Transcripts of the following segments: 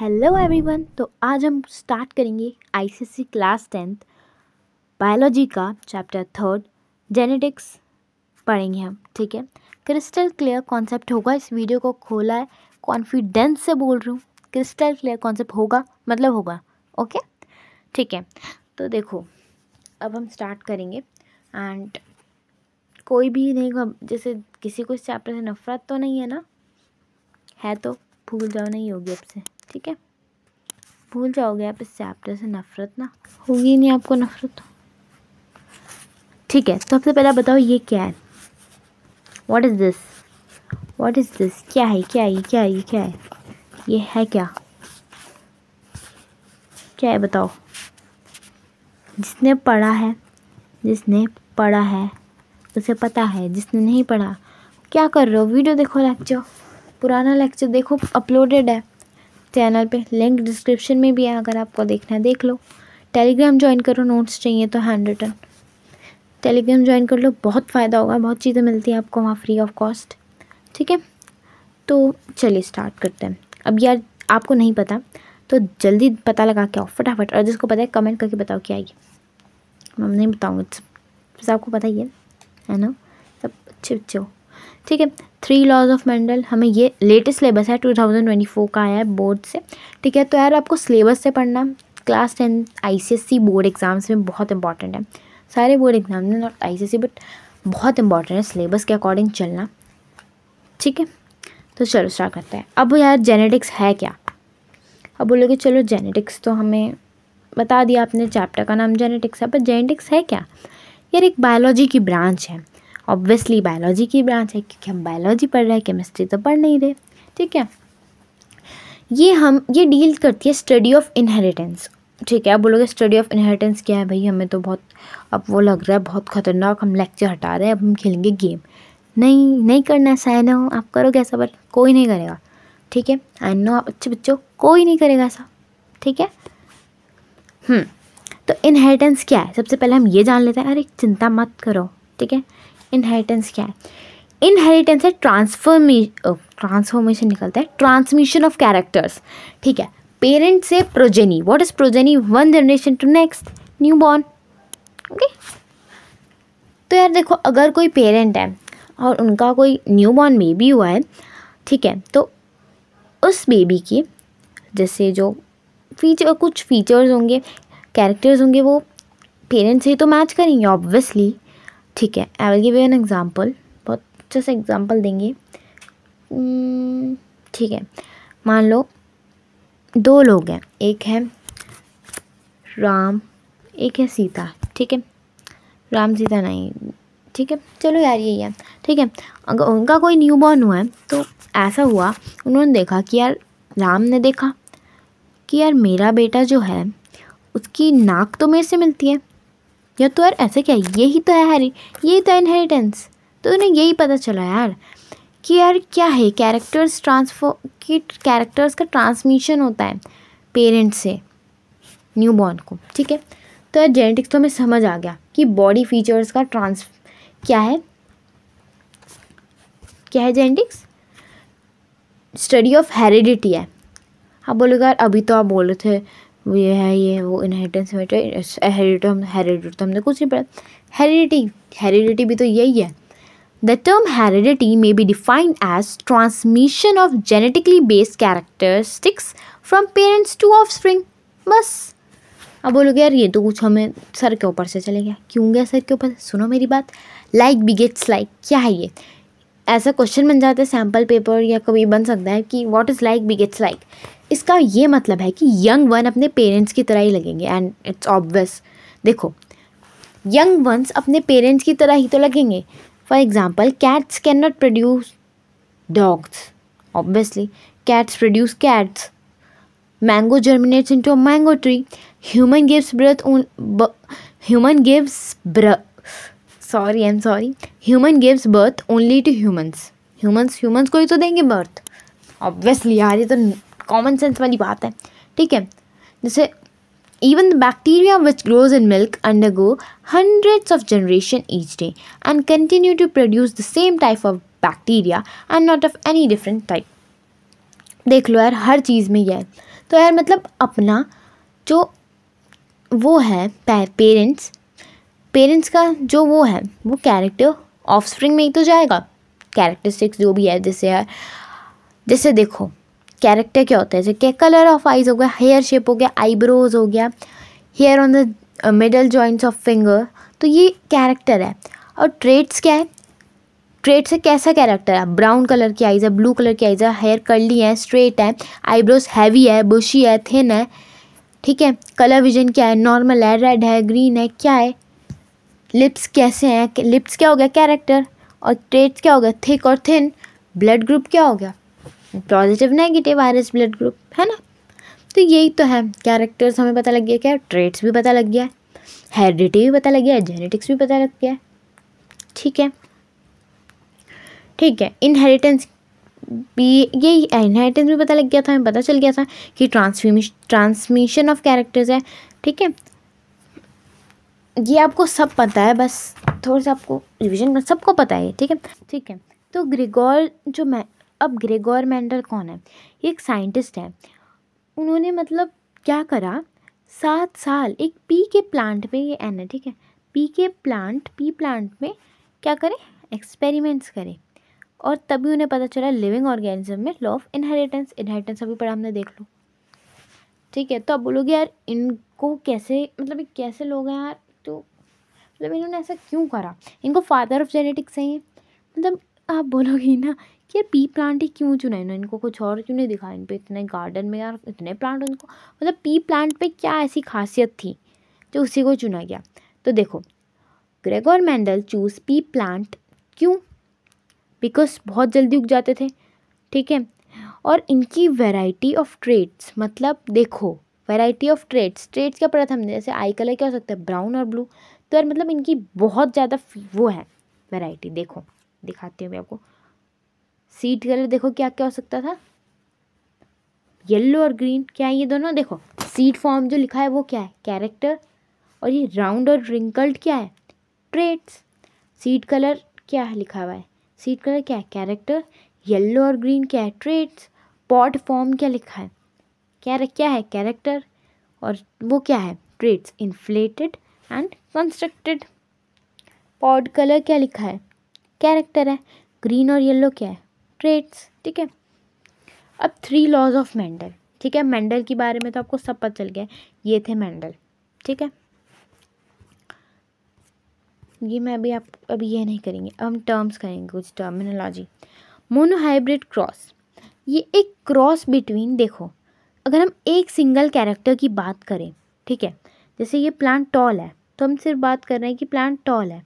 Hello everyone तो आज हम स्टार्ट करेंगे आईसीसी क्लास टेंथ बायोलॉजी का चैप्टर थर्ड जेनेटिक्स पढ़ेंगे हम ठीक है क्रिस्टल क्लियर कॉन्सेप्ट होगा इस वीडियो को खोला है कॉन्फिडेंस से बोल रही हूँ क्रिस्टल क्लियर कॉन्सेप्ट होगा मतलब होगा ओके ठीक है तो देखो अब हम स्टार्ट करेंगे एंड कोई भी नहीं जैसे किसी को इस चैप्टर से नफरत तो नहीं है ना है तो भूल जाओ नहीं होगी अब से ठीक है भूल जाओगे आप इस चैप्टर से नफ़रत ना होगी नहीं आपको नफ़रत ठीक है तो सबसे पहला बताओ ये क्या है what is this what is this क्या है क्या है क्या है क्या है ये है क्या क्या है बताओ जिसने पढ़ा है जिसने पढ़ा है उसे पता है जिसने नहीं पढ़ा क्या कर रहे हो वीडियो देखो लेक्चर पुराना लेक्चर देखो अपलोडेड है चैनल पे लिंक डिस्क्रिप्शन में भी है अगर आपको देखना है देख लो टेलीग्राम ज्वाइन करो नोट्स चाहिए तो हैंड रिटर्न टेलीग्राम ज्वाइन कर लो बहुत फ़ायदा होगा बहुत चीज़ें मिलती हैं आपको वहाँ फ्री ऑफ कॉस्ट ठीक है तो चलिए स्टार्ट करते हैं अब यार आपको नहीं पता तो जल्दी पता लगा के आओ फटाफट और जिसको पता है कमेंट करके बताओ क्या आइए मैं नहीं बताऊँगी आपको पता ही है ना सब अच्छे अच्छे हो ठीक है थ्री लॉज ऑफ मेंडल हमें ये लेटेस्ट सिलेबस है टू थाउजेंड ट्वेंटी फोर का आया है बोर्ड से ठीक है तो यार आपको सिलेबस से पढ़ना class tenth C board exams में बहुत इंपॉर्टेंट है सारे बोर्ड एग्ज़ाम में नॉट सी बट बहुत इंपॉर्टेंट है सिलेबस के अकॉर्डिंग चलना ठीक है तो चलो स्टार्ट करते हैं अब यार जेनेटिक्स है क्या अब बोलोगे चलो जेनेटिक्स तो हमें बता दिया आपने चैप्टर का नाम जेनेटिक्स है पर जेनेटिक्स है क्या यार एक बायोलॉजी की ब्रांच है ऑब्वियसली बायोलॉजी की ब्रांच है क्योंकि हम बायोलॉजी पढ़ रहे हैं केमिस्ट्री तो पढ़ नहीं रहे ठीक है ये हम ये डील करती है स्टडी ऑफ इनहेरिटेंस ठीक है आप बोलोगे स्टडी ऑफ इनहेरिटेंस क्या है भाई हमें तो बहुत अब वो लग रहा है बहुत ख़तरनाक हम लेक्चर हटा रहे हैं अब हम खेलेंगे गेम नहीं नहीं करना है ना आप करोगे ऐसा पर कोई नहीं करेगा ठीक है आई नो आप अच्छे बच्चों कोई नहीं करेगा ऐसा ठीक है हम्म, तो इनहेरिटेंस क्या है सबसे पहले हम ये जान लेते हैं अरे चिंता मत करो ठीक है इनहेरिटेंस क्या है इनहेरिटेंस है ट्रांसफॉर्मे ट्रांसफॉर्मेशन निकलता है ट्रांसमिशन ऑफ कैरेक्टर्स ठीक है पेरेंट से progeny what is progeny one generation to next new born okay तो यार देखो अगर कोई पेरेंट है और उनका कोई न्यू बॉर्न बेबी हुआ है ठीक है तो उस बेबी की जैसे जो फीचर कुछ फीचर्स होंगे कैरेक्टर्स होंगे वो पेरेंट्स ही तो मैच करेंगे ऑब्वियसली ठीक है I will give you an example बहुत अच्छे से एग्ज़ाम्पल देंगे hmm, ठीक है मान लो दो लोग हैं एक है राम एक है सीता ठीक है राम सीता नहीं ठीक है चलो यार यही है ठीक है अगर उनका कोई न्यू बॉर्न हुआ है तो ऐसा हुआ उन्होंने देखा कि यार राम ने देखा कि यार मेरा बेटा जो है उसकी नाक तो मेरे से मिलती है या तो यार ऐसे क्या यही तो है हैरी यही तो इनहेरिटेंस तो उन्हें यही पता चला यार कि यार क्या है कैरेक्टर्स ट्रांसफो की कैरेक्टर्स का ट्रांसमिशन होता है पेरेंट्स से न्यू बॉर्न को ठीक है तो यार जेनेटिक्स तो हमें समझ आ गया कि बॉडी फीचर्स का ट्रांस क्या है क्या है जेनेटिक्स स्टडी ऑफ हेरिडिटी है आप बोलोगे यार अभी तो आप बोल रहे थे ये है ये है वो इनहेरिटेंस हेरिडिटी हेरिडिटी तो हमने कुछ नहीं पढ़ा हेरिडिटी हेरिडिटी भी तो यही है the term heredity may be defined as transmission of genetically based characteristics from parents to offspring बस अब बोलोगे यार ये तो कुछ हमें सर के ऊपर से चले गया क्यों गया सर के ऊपर सुनो मेरी बात लाइक बिगेट्स लाइक क्या है ये ऐसा क्वेश्चन बन जाता है सैम्पल पेपर या कभी बन सकता है कि what is like be it's like इसका ये मतलब है कि यंग वन अपने पेरेंट्स की तरह ही लगेंगे एंड इट्स ऑब्वियस देखो यंग वंस अपने पेरेंट्स की तरह ही तो लगेंगे for example cats can not produce dogs obviously cats produce cats mango germinates into a mango tree human gives birth human gives birth sorry I am sorry human gives birth only to humans humans humans को ही तो देंगे birth obviously यार ये तो common sense वाली बात है ठीक है जैसे even the bacteria which grows in milk undergo hundreds of generation each day and continue to produce the same type of bacteria and not of any different type देख लो यार हर चीज़ में यह तो यार मतलब अपना जो वो है पेरेंट्स पेरेंट्स का जो वो है वो कैरेक्टर ऑफ स्प्रिंग में ही तो जाएगा कैरेक्टरिस्टिक्स जो भी है जैसे है जैसे देखो कैरेक्टर क्या होता है जैसे क्या कलर ऑफ आइज हो गया हेयर शेप हो गया आईब्रोज हो गया hair on the middle joints of finger तो ये कैरेक्टर है और ट्रेड्स क्या है ट्रेड से कैसा कैरेक्टर है ब्राउन कलर की आइज़ है ब्लू कलर की आइज़ है हेयर कर्ली है स्ट्रेट है आईब्रोज हैवी है बुशी है थिन है ठीक है कलर विजन क्या है नॉर्मल है रेड है ग्रीन है क्या है लिप्स कैसे हैं लिप्स क्या हो गया कैरेक्टर और ट्रेट्स क्या हो गया थिक और थिन ब्लड ग्रुप क्या हो गया पॉजिटिव नेगेटिव आयरस ब्लड ग्रुप है ना तो यही तो है कैरेक्टर्स हमें पता लग गया क्या ट्रेट्स भी पता लग गया है हेरिडिटी भी पता लग गया है जेनेटिक्स भी पता लग गया है ठीक है ठीक है इनहेरिटेंस भी यही इनहेरिटेंस भी पता लग गया था हमें पता चल गया था कि ट्रांसफीमिश ट्रांसमिशन ऑफ कैरेक्टर्स है ठीक है ये आपको सब पता है बस थोड़ा सा आपको रिविजन सबको पता है ठीक है ठीक है तो ग्रेगोर जो मैं अब ग्रेगोर मेंडल कौन है ये एक साइंटिस्ट है उन्होंने मतलब क्या करा सात साल एक पी के प्लांट पे ये एन है ठीक है पी के प्लांट पी प्लांट में क्या करें एक्सपेरिमेंट्स करें और तभी उन्हें पता चला लिविंग ऑर्गेनिज्म में लॉ ऑफ इनहेरिटेंस इनहेरिटेंस अभी पढ़ा हमने देख लो ठीक है तो अब बोलोगे यार इनको कैसे मतलब कैसे लोग हैं यार तो मतलब इन्होंने ऐसा क्यों करा इनको फादर ऑफ जेनेटिक्स है ये मतलब आप बोलोगे ना कि यार पी प्लांट ही क्यों चुना इन्होंने इनको कुछ और क्यों नहीं दिखाया इन पर इतने गार्डन में यार इतने प्लांट उनको मतलब पी प्लांट पे क्या ऐसी खासियत थी जो उसी को चुना गया तो देखो Gregor Mendel choose pea plant क्यों बिकॉज बहुत जल्दी उग जाते थे ठीक है और इनकी वैरायटी ऑफ ट्रेड्स मतलब देखो वैरायटी ऑफ ट्रेड्स ट्रेड्स क्या पढ़ा था हमने जैसे आई कलर क्या हो सकता है ब्राउन और ब्लू तो यार मतलब इनकी बहुत ज़्यादा वो है वैरायटी देखो दिखाती हूँ मैं आपको सीट कलर देखो क्या क्या हो सकता था येल्लो और ग्रीन क्या है ये दोनों देखो सीट फॉर्म जो लिखा है वो क्या है कैरेक्टर और ये राउंड और रिंकल्ड क्या है ट्रेट्स सीट कलर क्या है लिखा हुआ है सीट कलर क्या है कैरेक्टर येल्लो और ग्रीन क्या है ट्रेट्स पॉट फॉर्म क्या लिखा है क्या क्या है कैरेक्टर और वो क्या है traits inflated and constructed pod colour क्या लिखा है कैरेक्टर है ग्रीन और येलो क्या है ट्रेट्स ठीक है अब थ्री लॉज ऑफ मेंडल ठीक है मेंडल के बारे में तो आपको सब पता चल गया ये थे मेंडल ठीक है ये मैं अभी आप अभी ये नहीं करेंगे अब हम टर्म्स करेंगे कुछ टर्मिनोलॉजी मोनोहाइब्रिड क्रॉस ये एक क्रॉस बिटवीन देखो अगर हम एक सिंगल कैरेक्टर की बात करें ठीक है जैसे ये प्लांट टॉल है तो हम सिर्फ बात कर रहे हैं कि प्लांट टॉल है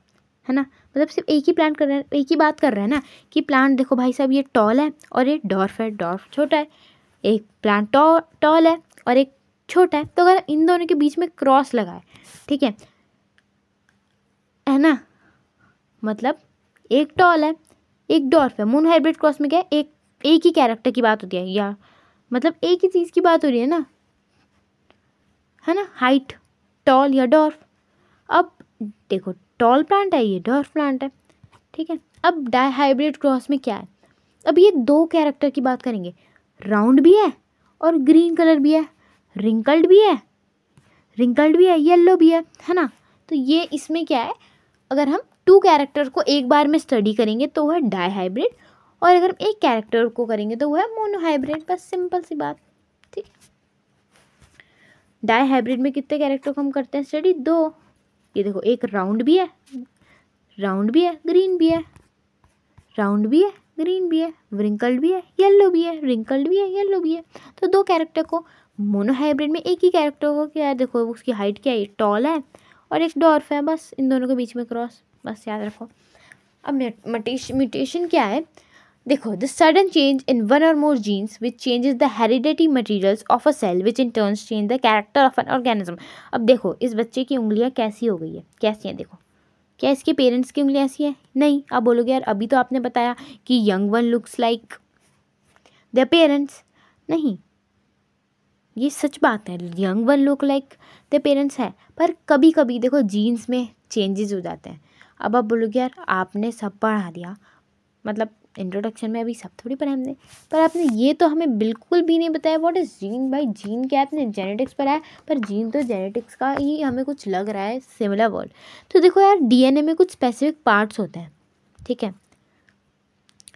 है ना मतलब सिर्फ एक ही प्लांट कर रहे हैं एक ही बात कर रहे हैं ना कि प्लांट देखो भाई साहब ये टॉल है और ये डॉर्फ है डॉर्फ छोटा है एक प्लांट टॉल है और एक छोटा है तो अगर इन दोनों के बीच में क्रॉस लगाए ठीक है है ना मतलब एक टॉल है एक डॉर्फ है मोनो हाइब्रिड क्रॉस में क्या है एक एक ही कैरेक्टर की बात होती है या मतलब एक ही चीज़ की बात हो रही है ना है ना हाइट टॉल या डॉर्फ अब देखो टॉल प्लांट है ये डॉर्फ प्लांट है ठीक है अब डाईहाइब्रिड क्रॉस में क्या है अब ये दो कैरेक्टर की बात करेंगे राउंड भी है और ग्रीन कलर भी है रिंकल्ड भी है रिंकल्ड भी है येल्लो भी है है ना तो ये इसमें क्या है अगर हम टू कैरेक्टर को एक बार में स्टडी करेंगे तो वह डाईहाइब्रिड और अगर हम एक कैरेक्टर को करेंगे तो वो है मोनोहाइब्रिड बस सिंपल सी बात ठीक डाई हाइब्रिड में कितने कैरेक्टर को हम करते हैं स्टडी दो ये देखो एक राउंड भी है राउंड भी है ग्रीन भी है राउंड भी है ग्रीन भी है व्रिंकल्ड भी है येलो भी है रिंकल्ड भी है येलो भी है तो दो कैरेक्टर को मोनोहाइब्रिड में एक ही कैरेक्टर को क्या है देखो उसकी हाइट क्या है टॉल है और एक डॉर्फ है बस इन दोनों के बीच में क्रॉस बस याद रखो अब म्यूटेशन क्या है देखो the sudden change in one or more genes which is the heredity materials of a cell which in turns change the character of an organism अब देखो इस बच्चे की उंगलियाँ कैसी हो गई है कैसी हैं देखो क्या इसके पेरेंट्स की उंगलियाँ ऐसी हैं नहीं आप बोलोगे यार अभी तो आपने बताया कि young one looks like the parents नहीं ये सच बात है young one look like the parents है पर कभी कभी देखो जीन्स में चेंजेस हो जाते हैं अब आप बोलोगे यार आपने सब पढ़ा दिया मतलब इंट्रोडक्शन में अभी सब थोड़ी पढ़ा हमने पर आपने ये तो हमें बिल्कुल भी नहीं बताया व्हाट इज़ जीन भाई जीन क्या आपने जेनेटिक्स पढ़ाया पर जीन तो जेनेटिक्स का ही हमें कुछ लग रहा है सिमिलर वर्ड तो देखो यार डीएनए में कुछ स्पेसिफिक पार्ट्स होते हैं ठीक है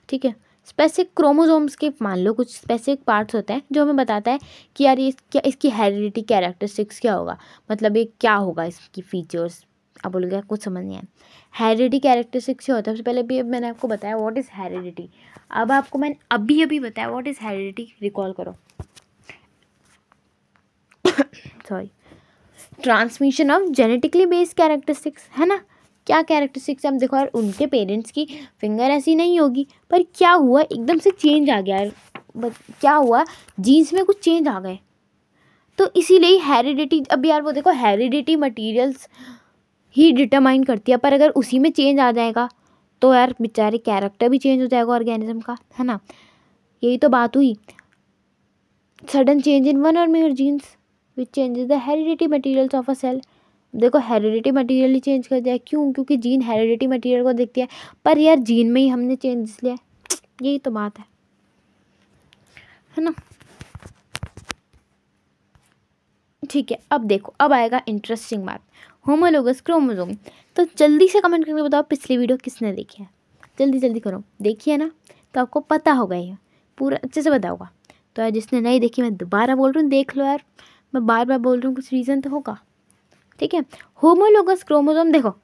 ठीक है स्पेसिफिक क्रोमोजोम्स के मान लो कुछ स्पेसिफिक पार्ट्स होते हैं जो हमें बताता है कि यार ये क्या इसकी हेरिडिटी कैरेक्टरिस्टिक्स क्या होगा मतलब ये क्या होगा इसकी फीचर्स अब गया कुछ समझ नहीं आया हेरिडिटी कैरेक्टरिस्टिक्स क्या होता है सबसे पहले भी मैंने आपको बताया व्हाट इज़ हेरिडिटी अब आपको मैंने अभी अभी बताया व्हाट इज़ हेरिडिटी रिकॉल करो sorry transmission of genetically based characteristics है ना क्या कैरेक्टरिस्टिक्स हम देखो यार उनके पेरेंट्स की फिंगर ऐसी नहीं होगी पर क्या हुआ एकदम से चेंज आ गया बट क्या हुआ जीन्स में कुछ चेंज आ गए तो इसीलिए हेरिडिटी अब यार वो देखो हेरिडिटी मटेरियल्स ही डिटरमाइन करती है पर अगर उसी में चेंज आ जाएगा तो यार बेचारे कैरेक्टर भी चेंज हो जाएगा ऑर्गेनिज्म का है ना यही तो बात हुई sudden change in one or more genes which changes the heredity materials of a cell देखो हेरिडिटी मटीरियल ही चेंज कर दिया क्यों क्योंकि जीन हेरिडिटी मटीरियल को देखती है पर यार जीन में ही हमने चेंज लिया यही तो बात है है ना ठीक है अब देखो अब आएगा इंटरेस्टिंग बात होमोलोगस क्रोमोजोम तो जल्दी से कमेंट करके बताओ पिछली वीडियो किसने देखी है जल्दी जल्दी करो देखिए ना तो आपको पता होगा ये पूरा अच्छे से पता होगा तो यार जिसने नहीं देखी मैं दोबारा बोल रही हूँ देख लो यार मैं बार बार बोल रही हूँ कुछ रीज़न तो होगा ठीक है होमोलोगस क्रोमोजोम देखो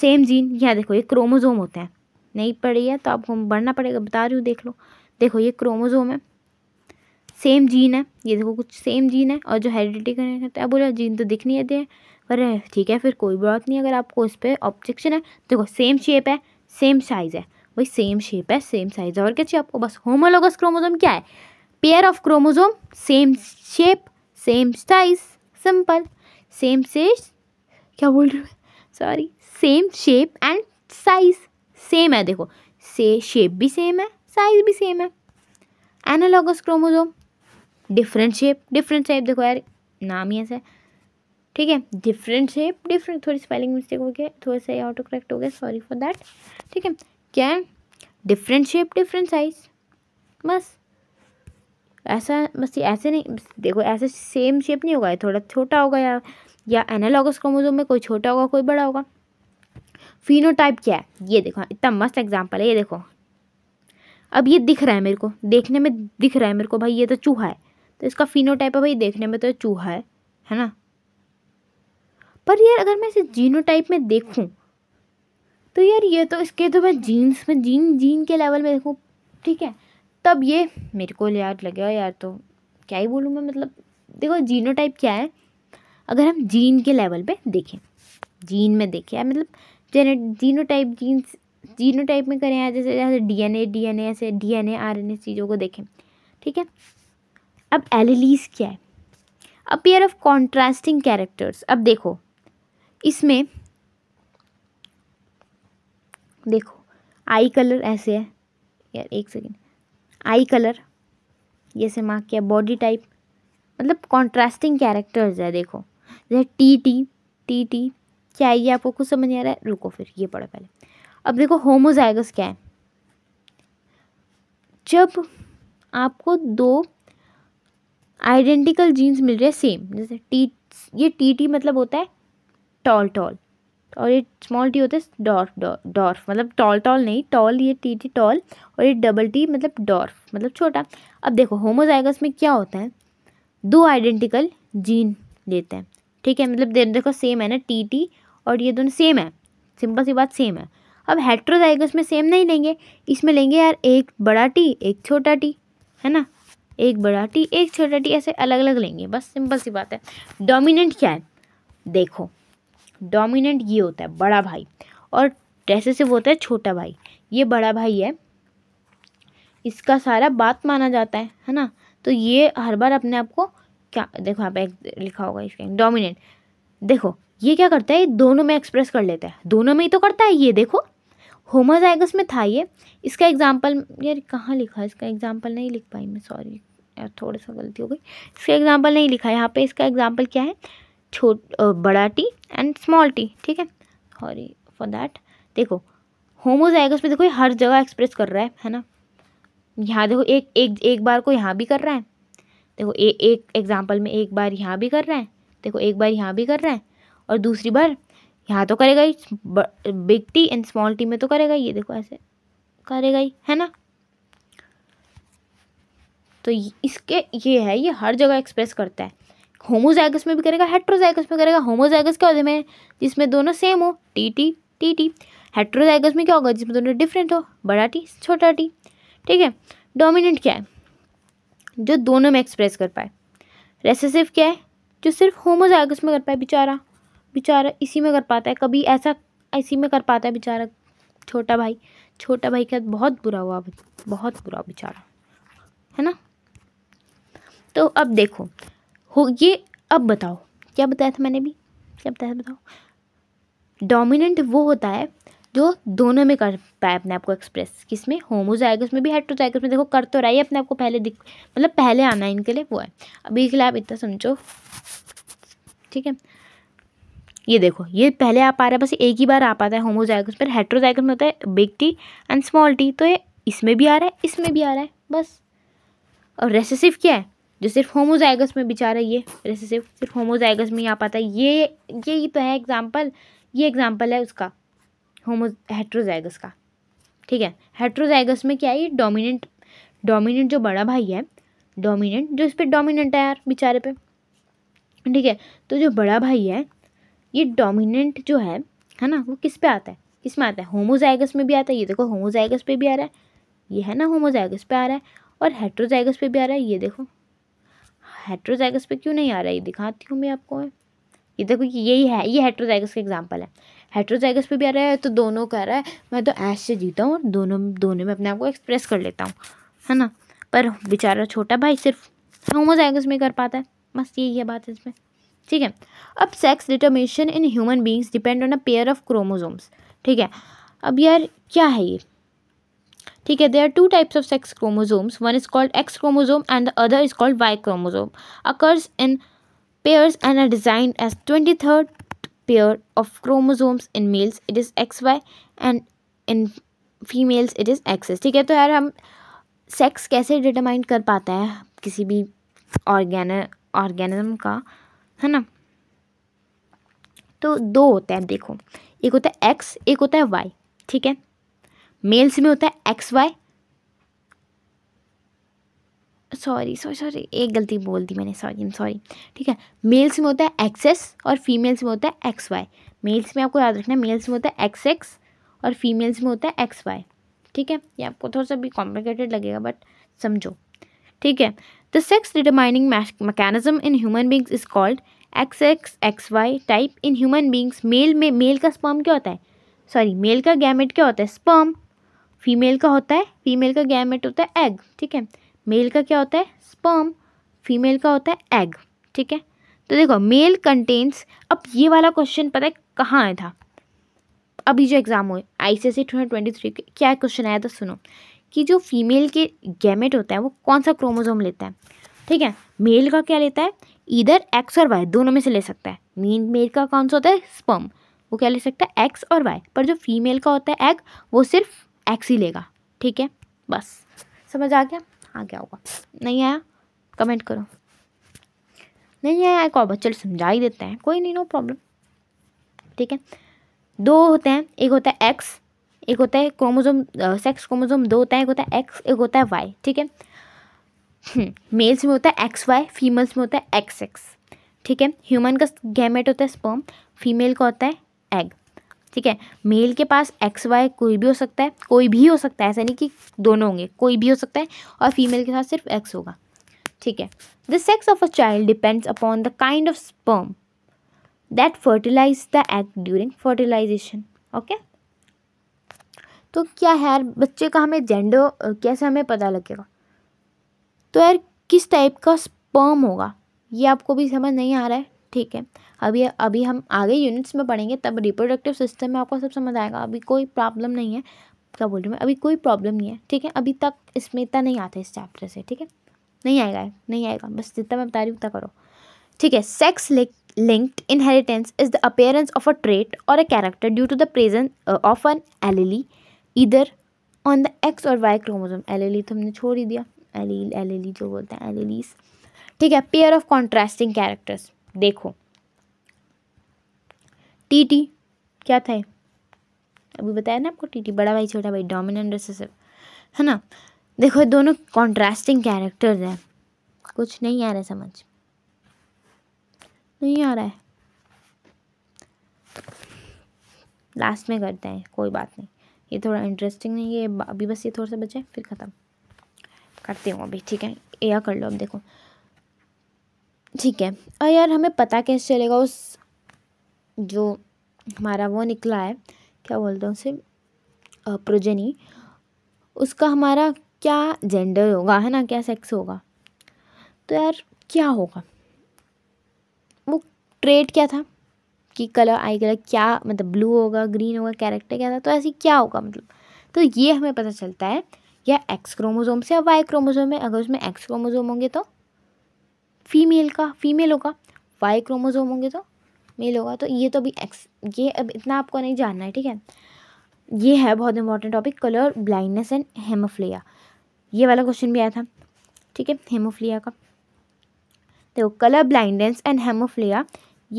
सेम जीन यहाँ देखो ये क्रोमोजोम होते हैं नहीं पढ़ी है तो आप बढ़ना पड़ेगा बता रही हूँ देख लो देखो ये क्रोमोजोम है सेम जीन है ये देखो कुछ सेम जीन है और जो हेरिडिटी करता है बोला जीन तो दिख नहीं देते हैं पर ठीक है फिर कोई बात नहीं अगर आपको उस पर ऑब्जेक्शन है देखो सेम शेप है सेम साइज़ है वही सेम शेप है सेम साइज़ है और क्या चाहिए आपको बस होमोलोगस क्रोमोजोम क्या है pair of chromosome same shape same size simple same sage क्या बोल रहे हो sorry same shape and size same है देखो से शेप भी सेम है साइज भी सेम है analogous chromosome different shape different shape देखो यार नाम ही ऐसा है ठीक है डिफरेंट शेप डिफरेंट थोड़ी स्पेलिंग मिस्टेक हो गया थोड़ा सा ऑटो करेक्ट हो गया सॉरी फॉर दैट ठीक है क्या डिफरेंट शेप डिफरेंट साइज बस ऐसा बस ऐसे नहीं देखो ऐसे सेम शेप नहीं होगा थोड़ा छोटा होगा या या एनालॉगस क्रोमोजोम में कोई छोटा होगा कोई बड़ा होगा फिनोटाइप क्या है ये देखो इतना मस्त एग्जाम्पल है ये देखो अब ये दिख रहा है मेरे को देखने में दिख रहा है मेरे को भाई ये तो चूहा है तो इसका फिनोटाइप है भाई देखने में तो चूहा है है ना पर यार अगर मैं इसे जीनोटाइप में देखूं तो यार ये तो इसके तो मैं जीन्स में जीन जीन के लेवल में देखूँ ठीक है तब ये मेरे को यार लगे यार तो क्या ही बोलूँ मैं मतलब देखो जीनो टाइप क्या है अगर हम जीन के लेवल पे देखें जीन में देखें यार मतलब gene genotype genes genotype में करें यार जैसे जैसे डीएनए डीएनए ऐसे डी एन चीज़ों को देखें ठीक है अब एलिलीज क्या है a pair of contrasting characters अब देखो इसमें देखो आई कलर ऐसे है यार एक सेकेंड आई कलर जैसे मार्क किया बॉडी टाइप मतलब कॉन्ट्रास्टिंग कैरेक्टर्स है देखो जैसे टी टी टी टी क्या है ये आपको कुछ समझ नहीं आ रहा है रुको फिर ये पढ़ो पहले अब देखो होमोजाइगस क्या है जब आपको दो आइडेंटिकल जीन्स मिल रहे हैं सेम जैसे टी ये टी टी मतलब होता है टॉल टॉल और ये स्मॉल टी होता है डॉर्फ डॉर्फ मतलब टॉल टॉल नहीं टॉल ये टी टी टॉल और ये डबल टी मतलब डॉर्फ मतलब छोटा अब देखो होमोजाइगस में क्या होता है दो आइडेंटिकल जीन लेते हैं ठीक है मतलब दे, देखो सेम है ना टी टी और ये दोनों सेम है सिंपल सी बात सेम है अब हेट्रोजाइगस में सेम नहीं लेंगे इसमें लेंगे यार एक बड़ा टी एक छोटा टी है ना एक बड़ा टी एक छोटा टी ऐसे अलग अलग लेंगे बस सिंपल सी बात है डोमिनेंट क्या है देखो डोमिनेंट ये होता है बड़ा भाई और जैसे से वो होता है छोटा भाई ये बड़ा भाई है इसका सारा बात माना जाता है है ना तो ये हर बार अपने आप को क्या देखो आप एक लिखा होगा इसके डोमिनेंट देखो ये क्या करता है दोनों में एक्सप्रेस कर लेता है दोनों में ही तो करता है ये देखो होमोजाइगस में था ये इसका एग्जाम्पल यार कहाँ लिखा इसका एग्जाम्पल नहीं लिख पाई मैं सॉरी यार थोड़ा सा गलती हो गई इसका एग्ज़ाम्पल नहीं लिखा है यहाँ पे इसका एग्ज़ाम्पल क्या है छोट बड़ा टी एंड स्मॉल टी ठीक है सॉरी फॉर देट देखो होमोजाइगस में देखो ये हर जगह एक्सप्रेस कर रहा है है ना यहाँ देखो एक एक एक बार को यहाँ भी कर रहा है देखो ए, एक एग्ज़ाम्पल में एक बार यहाँ भी कर रहा है देखो एक बार यहाँ भी कर रहा है और दूसरी बार यहाँ तो करेगा ही big T and small T में तो करेगा ये देखो ऐसे करेगा ही है ना तो इसके ये है ये हर जगह एक्सप्रेस करता है होमोजाइगस में भी करेगा हेट्रोजाइगस में करेगा होमोजाइगस क्या होते हैं जिसमें दोनों सेम हो T T T T heterozygous में क्या होगा जिसमें दोनों डिफरेंट हो बड़ा टी छोटा टी ठीक है डोमिनेंट क्या है जो दोनों में एक्सप्रेस कर पाए रेसेसिव क्या है जो सिर्फ होमोजाइगस में कर पाए बेचारा बेचारा इसी में कर पाता है कभी ऐसा इसी में कर पाता है बेचारा छोटा भाई छोटा भाई का बहुत बुरा हुआ बहुत बुरा बेचारा है ना तो अब देखो हो ये अब बताओ क्या बताया था मैंने भी क्या बताया था बताओ डोमिनेंट वो होता है जो दोनों में कर पाए अपने आप को एक्सप्रेस किसमें होमोजाइगस में भी हेट्रोजाइगस में देखो कर तो रहा है अपने आप को पहले दिख मतलब पहले आना है इनके लिए वो है अभी के लिए आप इतना समझो ठीक है ये देखो ये पहले आ पा रहा है बस एक ही बार आ पाता है होमोजाइगस पर हेट्रोजाइगस में होता है big T and small T तो ये इसमें भी आ रहा है इसमें भी आ रहा है बस और रेसेसिव क्या है जो सिर्फ होमोजाइगस में बेचारा ये जैसे सिर्फ सिर्फ होमोजाइगस में ही आ पाता है ये ये ही तो है एग्ज़ाम्पल ये एग्ज़ाम्पल है उसका होमो हेट्रोजाइगस का ठीक है हेट्रोजाइगस में क्या है ये डोमिनेंट डोमिनेंट जो बड़ा भाई है डोमिनेंट जो इस पर डोमिनेंट है यार बेचारे पे ठीक है तो जो बड़ा भाई है ये डोमिनेंट जो है है ना वो किस पे आता है किस में आता है होमोजाइगस में भी आता है ये देखो होमोजाइगस पे भी आ रहा है ये है ना होमोजाइगस पे आ रहा है और हेट्रोजाइगस पे भी आ रहा है ये देखो हेट्रोजाइगस पे क्यों नहीं आ रहा है ये दिखाती हूँ मैं आपको ये देखो यही है ये हेट्रोजाइगस का एग्जाम्पल है हेट्रोजाइगस पे भी आ रहा है तो दोनों कह रहा है मैं तो ऐश से जीता हूँ दोनों दोनों में अपने आप को एक्सप्रेस कर लेता हूँ है ना पर बेचारा छोटा भाई सिर्फ होमोजाइगस में कर पाता है बस यही है बात इसमें ठीक है अब sex determination in human beings depend on a pair of chromosomes ठीक है अब यार क्या है ये ठीक है they are two types of sex chromosomes one is called X chromosome and the other is called Y chromosome occurs in are designed as twenty third pair of chromosomes in males it is X Y and in females it is xs ठीक है तो यार हम sex कैसे determine कर पाते हैं किसी भी ऑर्गेन ऑर्गेनिज्म का है ना तो दो होते हैं देखो एक होता है एक्स एक होता है वाई ठीक है मेल्स में होता है X Y sorry sorry sorry एक गलती बोल दी मैंने सॉरी एम सॉरी ठीक है मेल्स में होता है एक्सेस और फीमेल्स में होता है एक्स वाई मेल्स में आपको याद रखना है मेल्स में होता है एक्स एक्स और फीमेल्स में होता है एक्स वाई ठीक है ये आपको थोड़ा सा भी कॉम्प्लिकेटेड लगेगा बट समझो ठीक है the sex determining mechanism in human beings is called X X X Y type in human beings male में मेल का स्पर्म क्या होता है सॉरी मेल का गैमेट क्या होता है स्पर्म फीमेल का होता है फीमेल का गैमेट होता है एग ठीक है मेल का क्या होता है स्पर्म फीमेल का होता है एग ठीक है तो देखो मेल कंटेंट्स अब ये वाला क्वेश्चन पता है कहाँ आया था अभी जो एग्ज़ाम हुए I C S C two twenty three क्या क्वेश्चन आया था सुनो कि जो फीमेल के गैमेट होता है वो कौन सा क्रोमोजोम लेता है ठीक है मेल का क्या लेता है इधर एक्स और वाई दोनों में से ले सकता है मीन मेल का कौन सा होता है स्पर्म वो क्या ले सकता है एक्स और वाई पर जो फीमेल का होता है एग वो सिर्फ एक्स ही लेगा ठीक है बस समझ आ गया आ गया होगा नहीं आया कमेंट करो नहीं आया एक और बच्चे समझा ही देते हैं कोई नहीं नो प्रॉब्लम ठीक है दो होते हैं एक होता है एक्स एक होता है क्रोमोजोम सेक्स क्रोमोजोम दो होता है एक होता है एक्स एक होता है वाई ठीक है मेल्स हम्म, में होता है एक्स वाई फीमेल्स में होता है एक्स एक्स ठीक है ह्यूमन का गैमेट होता है स्पर्म फीमेल का होता है एग ठीक है मेल के पास एक्स वाई कोई भी हो सकता है कोई भी हो सकता है ऐसा नहीं कि दोनों होंगे कोई भी हो सकता है और फीमेल के साथ सिर्फ एक्स होगा ठीक है the sex of a child depends upon the kind of sperm that fertilize the egg during fertilization okay तो क्या है यार बच्चे का हमें जेंडर कैसे हमें पता लगेगा तो यार किस टाइप का स्पर्म होगा ये आपको भी समझ नहीं आ रहा है ठीक है अभी अभी हम आगे यूनिट्स में पढ़ेंगे तब रिप्रोडक्टिव सिस्टम में आपको सब समझ आएगा अभी कोई प्रॉब्लम नहीं है क्या बोल रही हूँ अभी कोई प्रॉब्लम नहीं है ठीक है अभी तक इसमें इतना नहीं आता इस चैप्टर से ठीक है नहीं आएगा नहीं आएगा बस जितना मैं बता रही हूँ उतना करो ठीक है sex linked inheritance is the appearance of a trait or a character due to the presence of an allele either on the X or Y chromosome allele तो हमने छोड़ ही दिया एलील एलिली जो बोलते हैं एलिलीस ठीक है पेयर ऑफ कॉन्ट्रास्टिंग कैरेक्टर्स देखो टी टी क्या था अभी बताया ना आपको टी टी बड़ा भाई छोटा भाई डोमिनेंट रिसेसिव है ना देखो दोनों कॉन्ट्रास्टिंग कैरेक्टर्स हैं कुछ नहीं आ रहा समझ नहीं आ रहा है लास्ट में करते हैं कोई बात नहीं ये थोड़ा इंटरेस्टिंग नहीं है अभी बस ये थोड़ा सा बचा है फिर ख़त्म करती हूँ अभी ठीक है यह कर लो अब देखो ठीक है और यार हमें पता कैसे चलेगा उस जो हमारा वो निकला है क्या बोलते हैं उसे प्रोजनी उसका हमारा क्या जेंडर होगा है ना क्या सेक्स होगा तो यार क्या होगा वो ट्रेड क्या था कि कलर आई कलर क्या मतलब ब्लू होगा ग्रीन होगा कैरेक्टर क्या था तो ऐसी क्या होगा मतलब तो ये हमें पता चलता है या एक्स क्रोमोजोम से या वाई क्रोमोजोम में अगर उसमें एक्स क्रोमोजोम होंगे तो फीमेल का फीमेल होगा वाई क्रोमोजोम होंगे तो मेल होगा तो ये तो अभी एक्स ये अब इतना आपको नहीं जानना है ठीक है ये है बहुत important topic colour blindness and haemophilia ये वाला क्वेश्चन भी आया था ठीक है हेमोफ्लिया का देखो कलर ब्लाइंडनेस एंड हेमोफ्लिया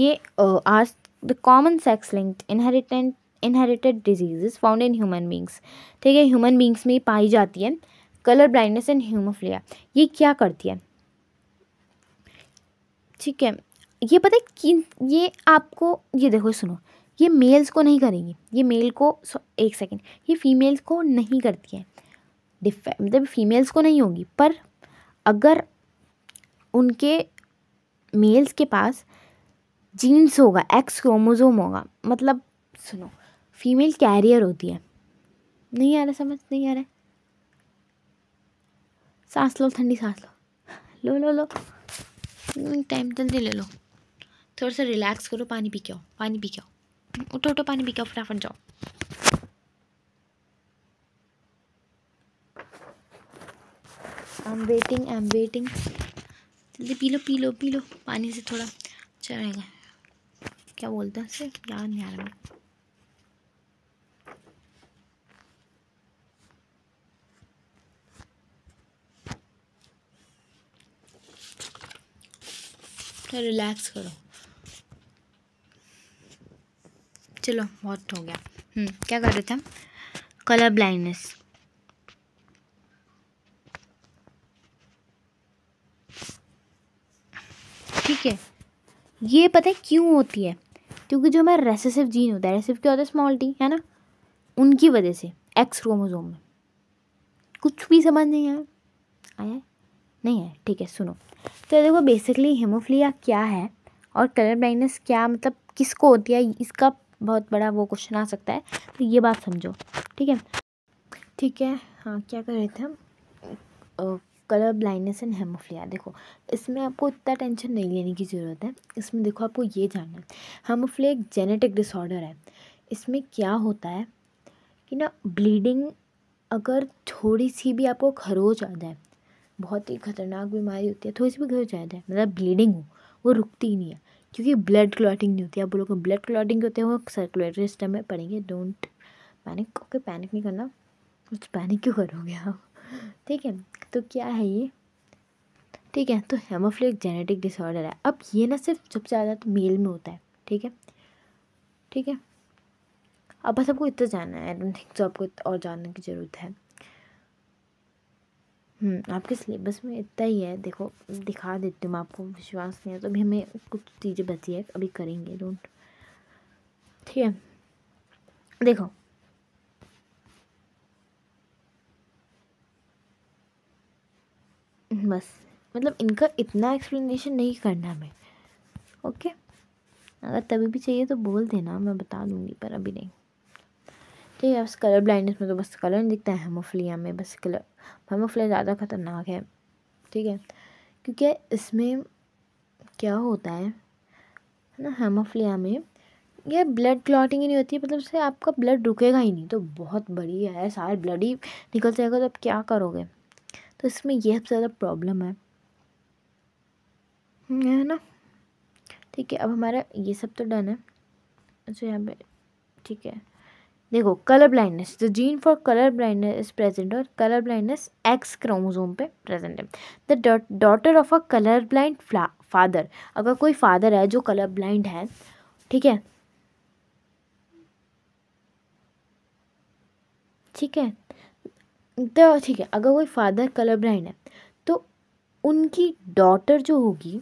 ये are the common sex linked inheritant inherited diseases found in human beings ठीक है ह्यूमन बींग्स में पाई जाती है कलर ब्लाइंडनेस एंड ह्यूमोफ्लिया ये क्या करती है ठीक है ये पता है कि ये आपको ये देखो सुनो ये मेल्स को नहीं करेगी ये मेल को एक सेकेंड ये फीमेल्स को नहीं करती है मतलब फीमेल्स को नहीं होगी पर अगर उनके मेल्स के पास जीन्स होगा एक्स क्रोमोजोम होगा मतलब सुनो फीमेल कैरियर होती है नहीं आ रहा समझ नहीं आ रहा सांस लो ठंडी सांस लो लो लो लो टाइम हम्म, जल्दी ले लो थोड़ा सा रिलैक्स करो पानी पी के आओ पानी पी के आओ उठो उठो पानी पी के आओ फटाफट जाओ I am waiting I am waiting जल्दी पी लो पी लो पी लो पानी से थोड़ा चलेगा क्या बोलते हैं सर याद नहीं आ रहा थोड़ा रिलैक्स करो चलो बहुत हो गया हम्म, क्या कर रहे थे हम कलर ब्लाइंडनेस ठीक है ये पता है क्यों होती है क्योंकि जो हमारा रेसेसिव जीन होता है रेसेसिव क्या होता है स्मॉल टी है ना उनकी वजह से एक्स क्रोमोसोम में कुछ भी समझ नहीं आया आया नहीं है ठीक है सुनो तो देखो बेसिकली हेमोफिलिया क्या है और कलर ब्लाइंडनेस क्या मतलब किसको होती है इसका बहुत बड़ा वो क्वेश्चन आ सकता है तो ये बात समझो ठीक है ठीक है हाँ क्या कर रहे थे हम कलर ब्लाइंडनेस एंड हेमोफिलिया देखो इसमें आपको इतना टेंशन नहीं लेने की ज़रूरत है इसमें देखो आपको ये जानना है हेमोफिलिया एक जेनेटिक डिसऑर्डर है इसमें क्या होता है कि ना ब्लीडिंग अगर थोड़ी सी भी आपको खरोच आ जाए बहुत ही ख़तरनाक बीमारी होती है थोड़ी तो सी भी घर जाए जाए मतलब ब्लीडिंग हो वो रुकती ही नहीं है क्योंकि ब्लड क्लॉटिंग नहीं होती आप लोगों को ब्लड क्लॉटिंग होते हैं वो सर्कुलेटरी सिस्टम में पड़ेंगे डोंट पैनिक ओके पैनिक नहीं करना कुछ पैनिक क्यों करोगे आप ठीक है तो क्या है ये ठीक है तो हेमोफिल एक जेनेटिक डिसऑर्डर है अब ये ना सिर्फ सबसे ज़्यादा तो मेल में होता है ठीक है ठीक है अब बस आपको इतना जानना है आई डोंट थिंक सो तो आपको और जानने की ज़रूरत है हम्म, आपके सिलेबस में इतना ही है देखो दिखा देती हूँ मैं आपको विश्वास नहीं है तो अभी हमें कुछ चीज़ें बची है अभी करेंगे डोंट ठीक है देखो बस मतलब इनका इतना एक्सप्लेनेशन नहीं करना हमें ओके अगर तभी भी चाहिए तो बोल देना मैं बता दूँगी पर अभी नहीं ठीक है बस कलर ब्लाइंडनेस में तो बस कलर नहीं दिखता है हेमोफिलिया में बस कलर हेमोफिलिया ज़्यादा ख़तरनाक है ठीक है क्योंकि इसमें क्या होता है ना हेमोफिलिया में यह ब्लड क्लॉटिंग ही नहीं होती मतलब से आपका ब्लड रुकेगा ही नहीं तो बहुत बड़ी है सारे ब्लड ही निकल जाएगा तो आप क्या करोगे तो इसमें यह सबसे ज़्यादा प्रॉब्लम है हम्म, है ना ठीक है अब हमारा ये सब तो डन है अच्छा यहाँ पे ठीक है देखो colour blindness the gene for colour blindness is present or colour blindness X chromosome पे प्रेजेंट है the daughter of a colour blind father अगर कोई फादर है जो कलर ब्लाइंड है ठीक है ठीक है तो ठीक है अगर कोई फादर कलर ब्लाइंड है तो उनकी डॉटर जो होगी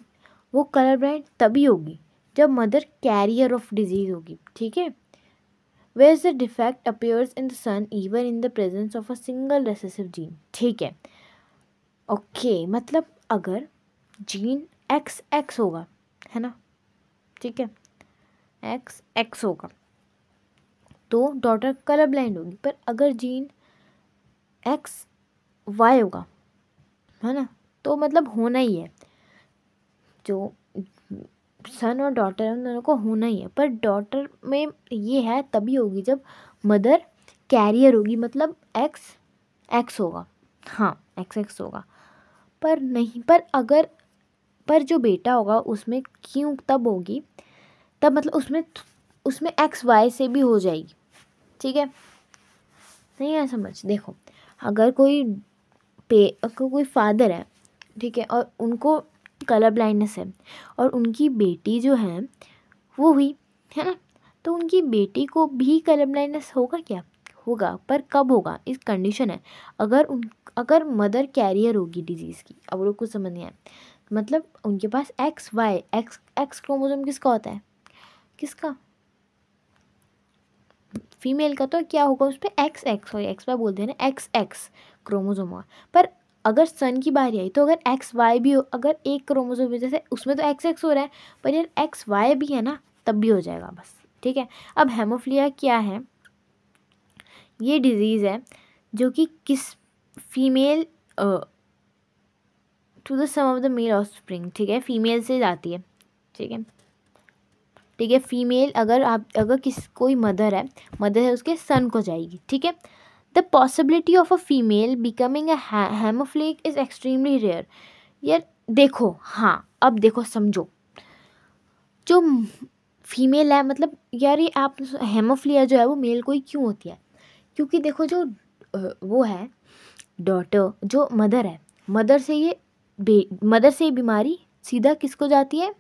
वो कलर ब्लाइंड तभी होगी जब मदर कैरियर ऑफ डिजीज़ होगी ठीक है whereas the defect appears in the son even in the presence of a single recessive gene ठीक है ओके okay, मतलब अगर जीन एक्स एक्स होगा है ना ठीक है एक्स एक्स होगा तो डॉटर कलर ब्लाइंड होगी पर अगर जीन एक्स वाई होगा है ना तो मतलब होना ही है जो सन और डॉटर है उन दोनों को होना ही है पर डॉटर में ये है तभी होगी जब मदर कैरियर होगी मतलब एक्स एक्स होगा हाँ एक्स एक्स होगा पर नहीं पर अगर पर जो बेटा होगा उसमें क्यों तब होगी तब मतलब उसमें उसमें एक्स वाई से भी हो जाएगी ठीक है नहीं है समझ देखो अगर कोई पे अगर कोई फादर है ठीक है और उनको कलर ब्लाइंडनेस है और उनकी बेटी जो है वो हुई है ना तो उनकी बेटी को भी कलर ब्लाइंडनेस होगा क्या होगा पर कब होगा इस कंडीशन है अगर उन अगर मदर कैरियर होगी डिजीज़ की अब लोग कुछ समझ नहीं आए मतलब उनके पास X Y X X chromosome किसका होता है किसका फीमेल का तो क्या होगा उस पर एक्स एक्स और एक्स वाई बोलते हैं ना एक्स एक्स क्रोमोजोम पर अगर सन की बारी आई तो अगर एक्स वाई भी हो अगर एक क्रोमोसोम में जैसे उसमें तो एक्स एक्स हो रहा है पर यार एक्स वाई भी है ना तब भी हो जाएगा बस ठीक है अब हेमोफिलिया क्या है ये डिज़ीज़ है जो कि किस female to the sum of the male spring ठीक है फीमेल से जाती है ठीक है ठीक है फीमेल अगर आप अगर किस कोई मदर है मदर है उसके सन को जाएगी ठीक है The possibility of a female becoming a hemophilic is extremely rare. यार देखो हाँ अब देखो समझो जो फीमेल है मतलब यार ये आप हेमोफिलिया जो है वो मेल को ही क्यों होती है क्योंकि देखो जो वो है डॉटर जो मदर है मदर से ये मदर से ये बीमारी सीधा किसको जाती है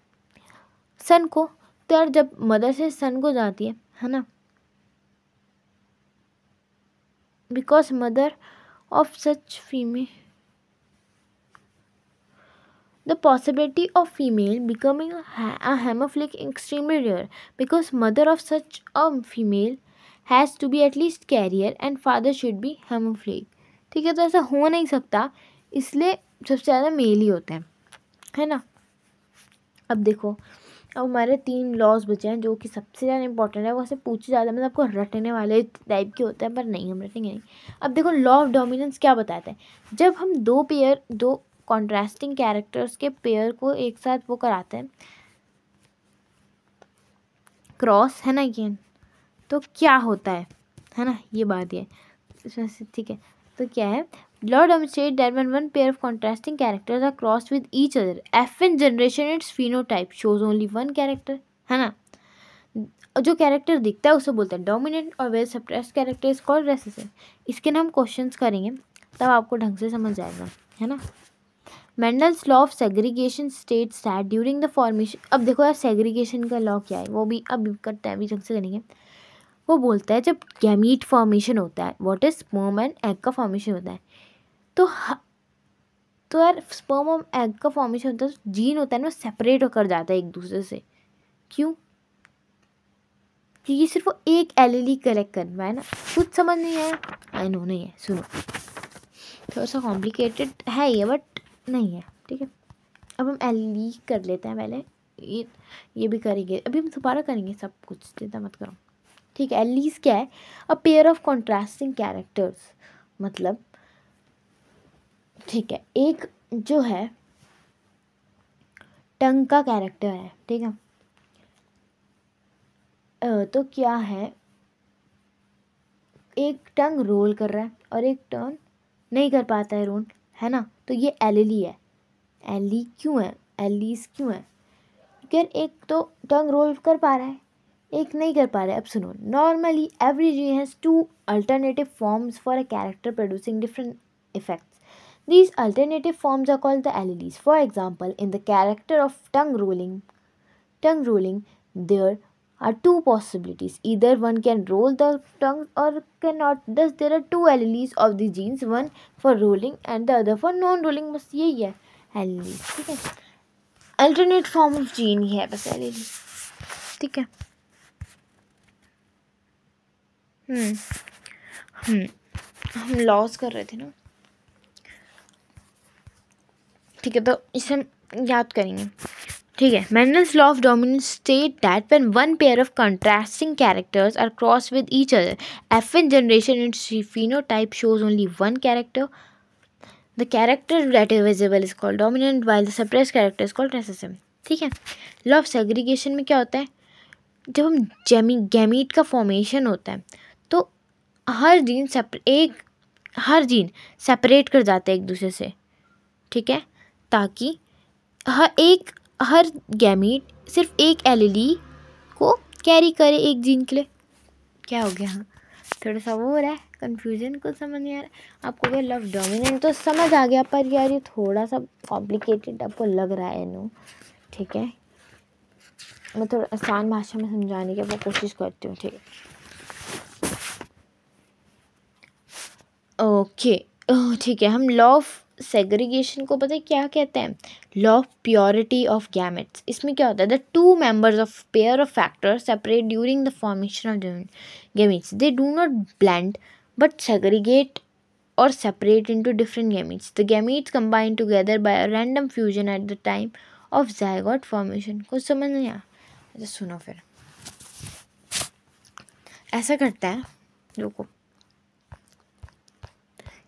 सन को तो यार जब मदर से सन को जाती है है ना because mother of such female the possibility of female becoming a hemophilic extremely rare because mother of such a female has to be at least carrier and father should be haemophilic ठीक है तो ऐसा हो नहीं सकता इसलिए सबसे ज़्यादा मेल ही होते हैं है ना अब देखो अब हमारे तीन लॉज बचे हैं जो कि सबसे ज़्यादा इंपॉर्टेंट है वो ऐसे पूछे जाते हैं मतलब आपको रटने वाले टाइप के होते हैं पर नहीं हम रटेंगे नहीं अब देखो लॉ ऑफ डोमिनेंस क्या बताते हैं जब हम दो पेयर दो कॉन्ट्रास्टिंग कैरेक्टर्स के पेयर को एक साथ वो कराते हैं क्रॉस है ना ये तो क्या होता है है ना ये बात ये ठीक है तो क्या है Lord one pair one pair of contrasting characters are crossed with each other. Generation generation its phenotype shows only one character है ना जो कैरेक्टर दिखता है उसे बोलते हैं डोमिनेंट और well suppressed character is called recessive इसके ना हम क्वेश्चन करेंगे तब आपको ढंग से समझ आएगा है ना Mendel's law of segregation states that during the formation अब देखो यार सेग्रीगेशन का लॉ क्या है वो भी अब करते हैं अभी ढंग से करेंगे वो बोलता है जब गैमीट फॉर्मेशन होता है what is sperm and egg का फॉर्मेशन होता है तो तो यार स्पर्म और एग का फॉर्मेशन होता है जीन तो होता है ना सेपरेट होकर जाता है एक दूसरे से क्यों क्योंकि सिर्फ वो एक एल कलेक्ट करना है ना कुछ समझ नहीं आया आई नो नहीं है सुनो थोड़ा सा कॉम्प्लिकेटेड है ये बट नहीं है ठीक है अब हम एल कर लेते हैं पहले ये ये भी करेंगे अभी हम दोबारा करेंगे सब कुछ चिंता मत करो ठीक है एलीस क्या है a pair of contrasting characters मतलब ठीक है एक जो है टंग का कैरेक्टर है ठीक है तो क्या है एक टंग रोल कर रहा है और एक टर्न नहीं कर पाता है रोल है ना तो ये एलिली है एली क्यों है एलिस क्यों है क्योंकि एक तो टंग रोल कर पा रहा है एक नहीं कर पा रहा है अब सुनो normally every gene has two alternative forms for a character producing different effect These alternative forms are called the alleles. For example, in the character of tongue rolling, tongue rolling, there are two possibilities. Either one can roll the tongue or cannot. Thus, there are two alleles of the genes, one for rolling and the other for non-rolling. बस यही है alleles. ठीक है alternate form of gene ही है बस alleles. ठीक है हम्म हम लॉस कर रहे थे ना ठीक है तो इसे हम याद करेंगे ठीक है Mendel's law of dominance state that when one pair of contrasting characters are cross with each other in generation in phenotype type shows only one character the character is visible is called dominant while the suppress character is called recessive ठीक है law of segregation में क्या होता है जब हम Jamie gamete का formation होता है तो हर जीन सेपरे एक हर जीन सेपरेट कर जाते हैं एक दूसरे से ठीक है ताकि हर एक हर गैमीट सिर्फ एक एल e को कैरी करे एक जीन के लिए क्या हो गया हाँ थोड़ा सा वो हो रहा है कन्फ्यूजन को समझ नहीं आ रहा आपको क्या लव डोमिनेंट तो समझ आ गया पर यार ये थोड़ा सा कॉम्प्लिकेटेड आपको लग रहा है नो ठीक है मैं थोड़ा आसान भाषा में समझाने की कोशिश करती हूँ ठीक है ओके oh, ठीक है हम लॉ ऑफ सेग्रीगेशन को पता है क्या कहते हैं law of purity of gametes इसमें क्या होता है the two members of pair of factor separate during the formation of gametes they do not blend but segregate और separate into different gametes. The gametes combine together by a random fusion at the time of zygote formation को समझ नहीं आया अच्छा, सुनो फिर ऐसा करता है रुको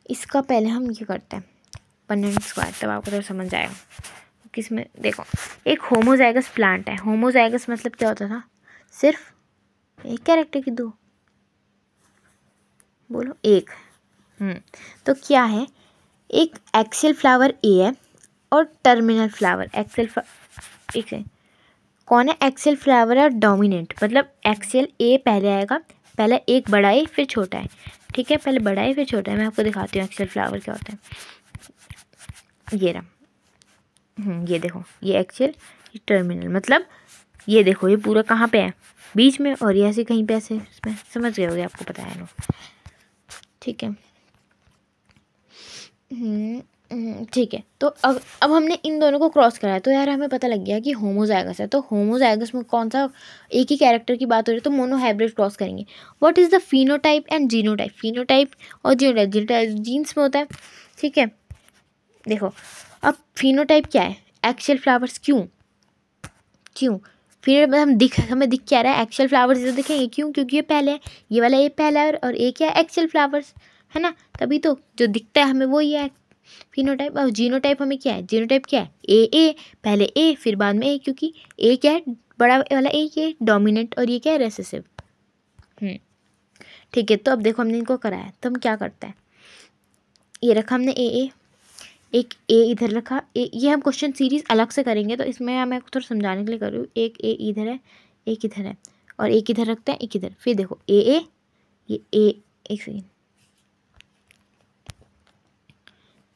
इसका पहले हम ये करते हैं पन्न स्क्वायर तब आपको थोड़ा समझ आएगा किस में देखो एक होमोजाइगस प्लांट है होमोजाइगस मतलब क्या होता था सिर्फ एक कैरेक्टर की दो बोलो एक हम्म, तो क्या है एक एक्सेल फ्लावर ए है और टर्मिनल फ्लावर एक्सेल ठीक है कौन है एक्सेल फ्लावर है डोमिनेंट मतलब एक्सेल ए पहले आएगा पहले एक बड़ा है फिर छोटा है ठीक है पहले बड़ा है फिर छोटा है मैं आपको दिखाती हूँ एक्सेल फ्लावर क्या होता है ये रहा हम्म, ये देखो ये एक्चुअल ये टर्मिनल मतलब ये देखो ये पूरा कहाँ पे है बीच में और ये ऐसे कहीं पे ऐसे इसमें समझ गए होगे आपको पता है लोग ठीक है हम्म, हम्म, ठीक है तो अब अब हमने इन दोनों को क्रॉस कराया तो यार हमें पता लग गया कि होमोजाइगस है तो होमोजाइगस में कौन सा एक ही कैरेक्टर की बात हो रही है तो मोनोहाइब्रिड क्रॉस करेंगे what is the phenotype and genotype phenotype और जीनोटाइप जीनोटाइप जीन्स में होता है ठीक है देखो अब फिनोटाइप क्या है एक्चुअल फ्लावर्स क्यों क्यों फिर हम दिख हमें दिख क्या रहा है एक्चुअल फ्लावर्स इधर दिखेंगे क्यों क्योंकि ये पहले है ये वाला ये पहला है और एक है एक्चुअल फ्लावर्स है ना तभी तो जो दिखता है हमें वो ही है फिनोटाइप और जीनोटाइप हमें क्या है जीनोटाइप क्या है ए ए पहले ए फिर बाद में ए क्योंकि ए क्या है बड़ा वाला ए ये डोमिनेंट और ये क्या है रेसेसिव हम्म। ठीक है तो अब देखो हमने इनको कराया तो हम क्या करते हैं ये रखा हमने ए ए एक ए इधर रखा ए ये हम क्वेश्चन सीरीज़ अलग से करेंगे तो इसमें मैं थोड़ा समझाने के लिए कर रही हूँ एक ए इधर है एक इधर है और एक इधर रखते हैं एक इधर फिर देखो ए ए ये ए एक सेकेंड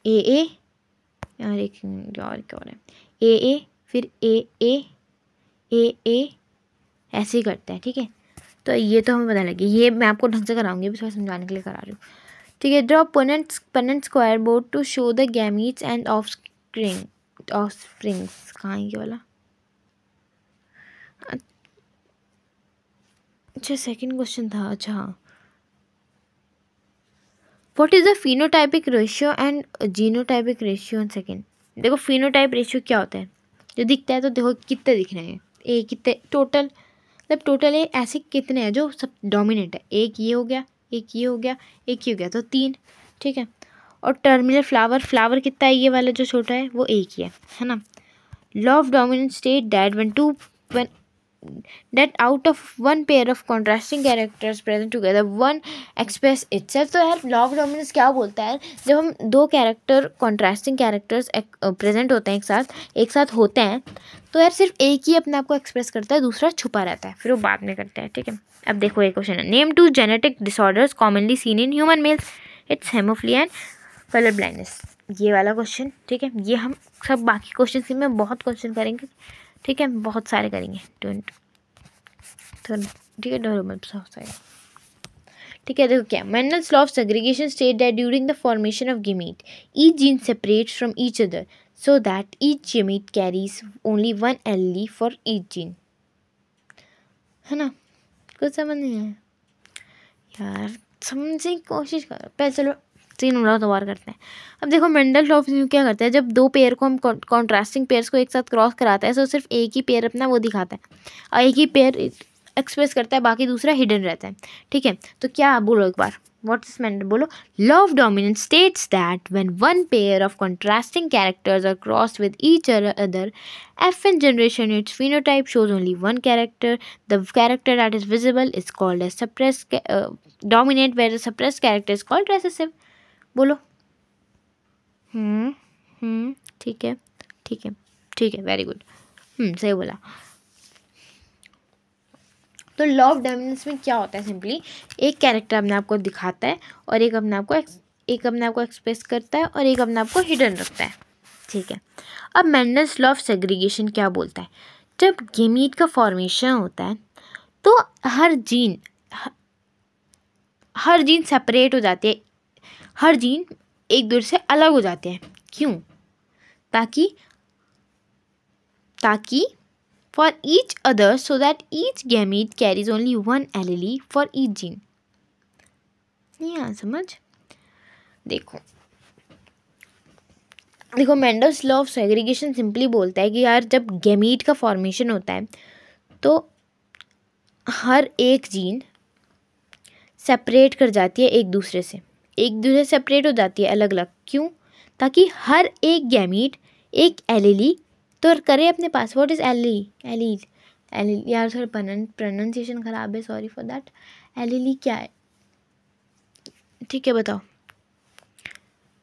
ए ए यार एक और क्या हो रहा है ए ए फिर ए ए ए ए ऐसे ही करते हैं ठीक है तो ये तो हमें पता लगे ये मैं आपको ढंग से कराऊंगी अभी थोड़ा समझाने के लिए करा रही हूँ ठीक है draw Punnett Punnett square board to show the gametes and offspring offsprings कहाँ ये वाला अच्छा सेकंड क्वेश्चन था अच्छा हाँ what is the phenotypic ratio and genotypic ratio and second देखो फिनोटाइप रेशियो क्या होता है जो दिखता है तो देखो कितने दिख रहे हैं ए कितने टोटल मतलब टोटल ए ऐसे कितने हैं जो सब डोमिनेट है एक ये हो गया एक ये हो गया एक ये हो गया तो तीन ठीक है और टर्मिनल फ्लावर फ्लावर कितना है ये वाला जो छोटा है वो एक ही है है ना law of dominant state that one two one that out of one pair of contrasting characters present together one express itself तो यार लॉक डोमिनेंस क्या बोलता है जब हम दो कैरेक्टर कॉन्ट्रास्टिंग कैरेक्टर्स प्रेजेंट होते हैं एक साथ एक साथ होते हैं तो यार सिर्फ एक ही अपने आप को एक्सप्रेस करता है दूसरा छुपा रहता है फिर वो बाद में करते हैं ठीक है अब देखो ये क्वेश्चन है name two genetic disorders commonly seen in human males it's haemophilia and colour blindness ये वाला क्वेश्चन ठीक है ये हम सब बाकी क्वेश्चन में बहुत क्वेश्चन करेंगे ठीक है बहुत सारे करेंगे ट्वेंट तो ठीक है डेवलपमेंट बहुत सारे ठीक है देखो क्या Mendel's law of segregation state that during the formation of gamete each gene separate from each other that each each gamete carries only one allele for each gene है ना कुछ समझ नहीं आया यार समझने की कोशिश करो पहले चलो तीन रोज वार करते हैं अब देखो मंडल लॉफ न्यू क्या करता है जब दो पेयर को हम कॉन्ट्रास्टिंग पेयर्स को एक साथ क्रॉस कराते हैं तो सिर्फ एक ही पेयर अपना वो दिखाता है और एक ही पेयर एक्सप्रेस करता है बाकी दूसरा हिडन रहता है ठीक है तो क्या बोलो एक बार वॉट इस मैंडल बोलो law dominant states that when one pair of contrasting characters are cross with each other F in generation it's phenotype shows only one character the character that is visible is called as suppress dominate where the suppress character is called recessive बोलो हम्म, हम्म, ठीक है ठीक है ठीक है very good हम्म, सही बोला तो लॉ ऑफ डायमेंस में क्या होता है सिंपली एक कैरेक्टर अपने आपको दिखाता है और एक अपने आपको एक अपने आपको एक्सप्रेस करता है और एक अपने आपको हिडन रखता है ठीक है अब मैंडस लॉ ऑफ सेग्रीगेशन क्या बोलता है जब गेमीट का फॉर्मेशन होता है तो हर जीन हर जीन सेपरेट हो जाती है हर जीन एक दूसरे से अलग हो जाते हैं क्यों ताकि ताकि for each other so that each gamete carries only एल allele फॉर ईच जीन नहीं समझ देखो देखो Mendel's law of segregation simply बोलता है कि यार जब गैमीट का फॉर्मेशन होता है तो हर एक जीन सेपरेट कर जाती है एक दूसरे से एक दूसरे सेपरेट हो जाती है अलग अलग क्यों ताकि हर एक गैमीट एक एलेली e, तो करे अपने पास what is allele allele allele यार सर प्रोनाउंसिएशन ख़राब है सॉरी फॉर दैट एलेली क्या है ठीक है बताओ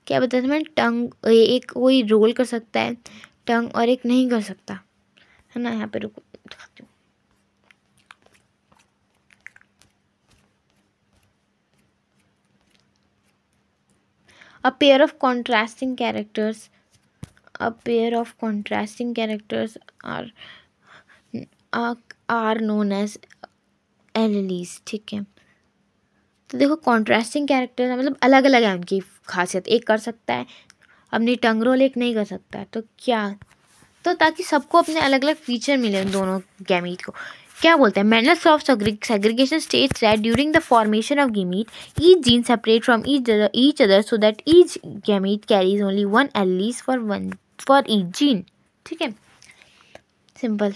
क्या बताया था मैं टंग एक कोई रोल कर सकता है टंग और एक नहीं कर सकता है ना यहाँ पे रुको a pair of contrasting characters a pair of contrasting characters are are known as as ठीक है तो देखो कॉन्ट्रास्टिंग कैरेक्टर मतलब अलग अलग है उनकी खासियत एक कर सकता है अपनी टंग रोल एक नहीं कर सकता तो क्या तो ताकि सबको अपने अलग अलग फीचर मिले दोनों गैमीट को क्या बोलते हैं Mendel's of segregation states that during the formation of gamete each gene separate from each each other so that each gamete carries only one alleles for one for each gene ठीक है simple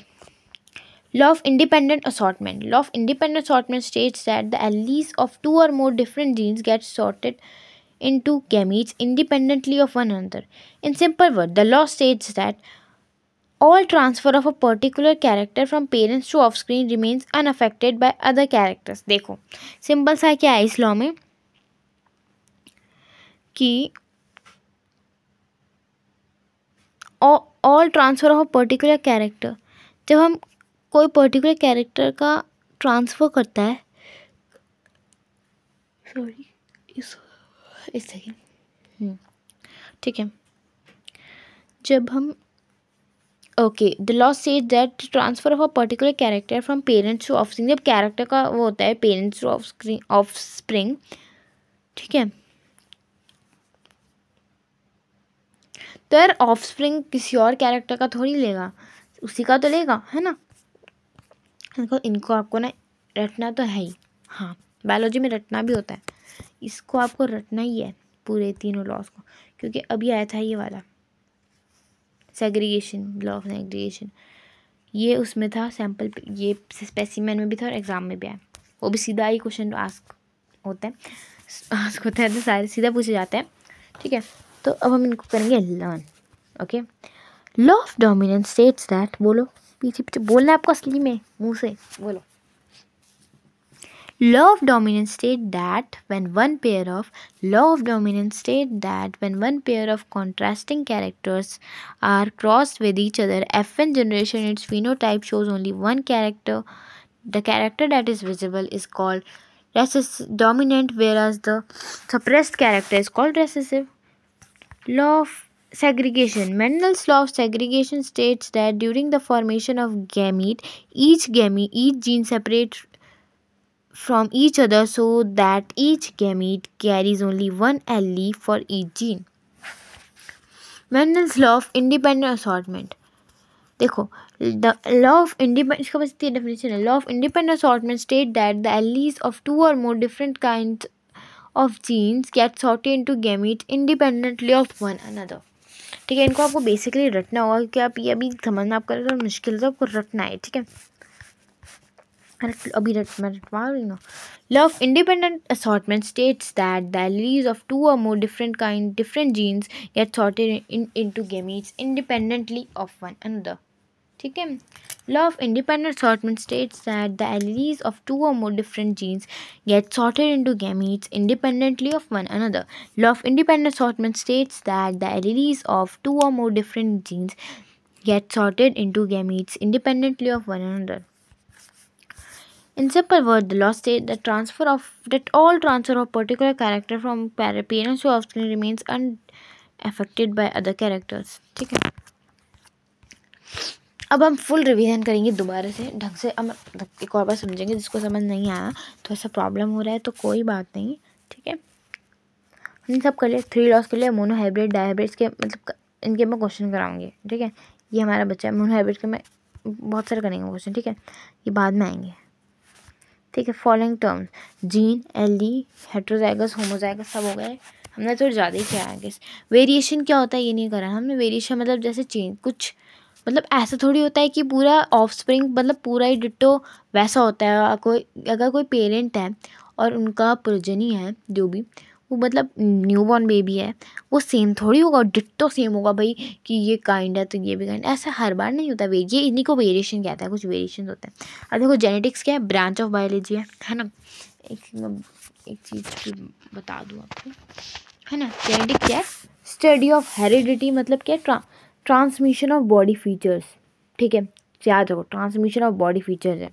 law of independent assortment law of independent assortment states that the alleles of two or more different genes get sorted into gametes independently of one another in simple word the law states that All transfer of a particular character from parents to offscreen remains unaffected by other characters. देखो simple सा क्या है इस law में कि all transfer of a particular character जब हम कोई पर्टिकुलर कैरेक्टर का ट्रांसफ़र करता है सॉरी इस एक सेकेंड ठीक है जब हम okay the law says that transfer of a particular character from parents to offspring जब कैरेक्टर का वो होता है parents to of offspring ठीक है तो यार ऑफ स्प्रिंग किसी और कैरेक्टर का थोड़ी लेगा उसी का तो लेगा है ना इनको इनको आपको ना रटना तो है ही हाँ बायोलॉजी में रटना भी होता है इसको आपको रटना ही है पूरे तीनों लॉस को क्योंकि अभी आया था ये वाला सेग्रीगेशन लॉ ऑफ सेग्रीगेशन ये उसमें था सैम्पल ये स्पेसिमेन में भी था और एग्ज़ाम में भी आया वो भी सीधा ही क्वेश्चन आस्क होता है आस्क होता है तो सारे सीधा पूछे जाते हैं ठीक है तो अब हम इनको करेंगे learn okay law of dominance states that बोलो पीछे पीछे बोलना है आपको असली में मुँह से बोलो law of dominance state that when one pair of law of dominance state that when one pair of contrasting characters are crossed with each other fn generation its phenotype shows only one character the character that is visible is called recessive dominant whereas the suppressed character is called recessive law of segregation mendel's law of segregation states that during the formation of gamete each gamete each gene separates from each other so that each gamete carries only one allele for each gene. Mendel's law of independent assortment. देखो the law of independent इसका बस इतनी definition है law of independent assortment state that the alleles of two or more different kind of genes get sorted into gamete independently of one another ठीक है इनको आपको basically रटना होगा क्योंकि आप ये अभी समझना आपका मुश्किल है तो आपको रटना है ठीक है अभी now. Love independent assortment states that the alleles of two or more different kind different genes get sorted in, into gametes independently of one another. Okay. Love independent assortment states that the alleles of two or more different genes get sorted into gametes independently of one another. Love independent assortment states that the alleles of two or more different genes get sorted into gametes independently of one another. In simple words, the law state that transfer of that all transfer of particular character from parents to offspring remains unaffected by other characters. ठीक है अब हम full revision करेंगे दोबारा से ढंग से हम एक और बार समझेंगे जिसको समझ नहीं आया तो ऐसा प्रॉब्लम हो रहा है तो कोई बात नहीं ठीक है हम सब कर लिए थ्री लॉस के लिए मोनो हाइब्रिड के मतलब इनके मैं क्वेश्चन कराऊंगी ठीक है ये हमारा बच्चा है मोनो हाइब्रिड के मैं बहुत सारे करेंगे क्वेश्चन ठीक है ये बाद में आएंगे ठीक है following terms gene allele heterozygous homozygous सब हो गए हमने तो ज़्यादा ही किया है वेरिएशन क्या होता है ये नहीं करा हमने वेरिएशन मतलब जैसे चेंज कुछ मतलब ऐसा थोड़ी होता है कि पूरा ऑफ स्प्रिंग मतलब पूरा ही डिट्टो वैसा होता है कोई अगर कोई पेरेंट है और उनका प्रोजनी है जो भी वो मतलब न्यू बॉर्न बेबी है वो सेम थोड़ी होगा डिट्टो सेम होगा भाई कि ये काइंड है तो ये भी काइंड ऐसा हर बार नहीं होता वेरी ये इन्हीं को वेरिएशन कहता है कुछ वेरिएशन होते हैं अब देखो जेनेटिक्स क्या है ब्रांच ऑफ बायोलॉजी है है ना एक एक चीज़ की बता दूँ आपको है ना जेनेटिक्स क्या है स्टडी ऑफ हेरिडिटी मतलब क्या है ट्रांसमिशन ऑफ बॉडी फीचर्स ठीक है याद रखो ट्रांसमिशन ऑफ बॉडी फीचर्स है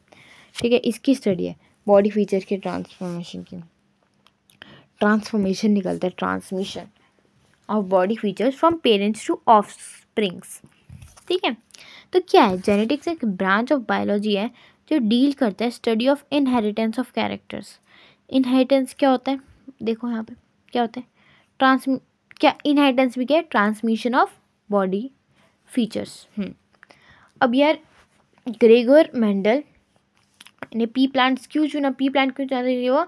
ठीक है इसकी स्टडी है बॉडी फीचर्स के ट्रांसफॉर्मेशन की ट्रांसफॉर्मेशन निकलता है transmission of body features from parents to offspring ठीक है तो क्या है जेनेटिक्स एक ब्रांच ऑफ बायोलॉजी है जो डील करता है study of inheritance of characters inheritance क्या होता है देखो यहाँ पे क्या होता है ट्रांस क्या इनहेरिटेंस भी क्या है ट्रांसमिशन ऑफ बॉडी फीचर्स अब यार ग्रेगर मेंडल ने पी प्लांट्स क्यों चुना पी प्लांट क्यों चुना वो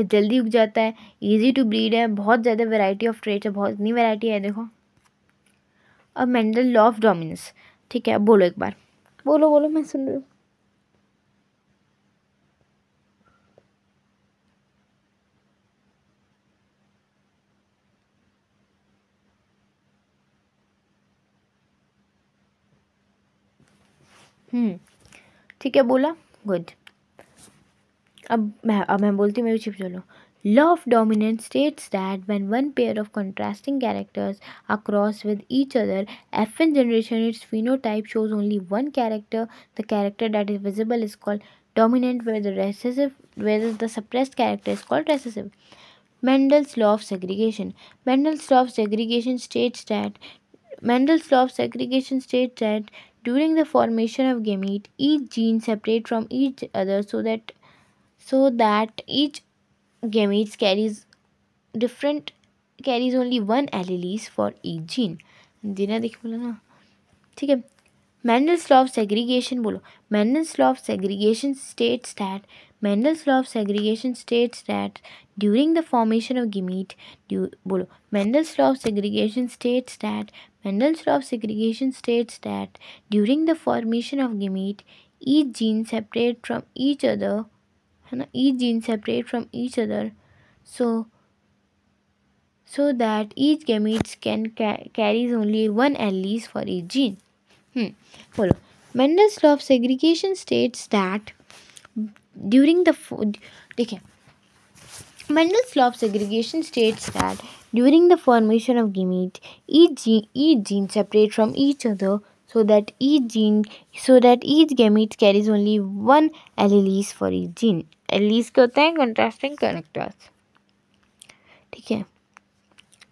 जल्दी उग जाता है ईजी टू ब्रीड है बहुत ज़्यादा वेराइटी ऑफ ट्रेट है बहुत इतनी वेराइटी है देखो अब मैंडल लॉ ऑफ डोमिनस ठीक है बोलो एक बार बोलो बोलो मैं सुन रही हूँ हम्म, ठीक है बोला गुड अब मैं अब मैं बोलती मेरे छिप चलो Law of dominance states that when one pair of contrasting characters are crossed with each other, F one generation its phenotype shows only one character. The character that is visible is called dominant, where recessive, whereas the suppressed character is called recessive. Mendel's law of segregation. Mendel's law of segregation states that Mendel's law of segregation states that during the formation of gamete, each gene separates from each other so that so that each gametes carries different carries only one alleles for each gene देना देखिए बोला ना ठीक है Mendel's law of segregation Bolo. Mendel's law of segregation states that Mendel's law of segregation states that during the formation of gamete Bolo. Mendel's law of segregation states that Mendel's law of segregation states that during the formation of gamete each gene separate from each other each gene separate from each other so so that each gamete can ca carries only one alleles for each gene hmm follow mendel's law of segregation states that during the okay mendel's law of segregation states that during the formation of gamete each gene, each gene separate from each other so that each gene so that each gamete carries only one allele for each gene alleles के होते हैं contrasting characters ठीक है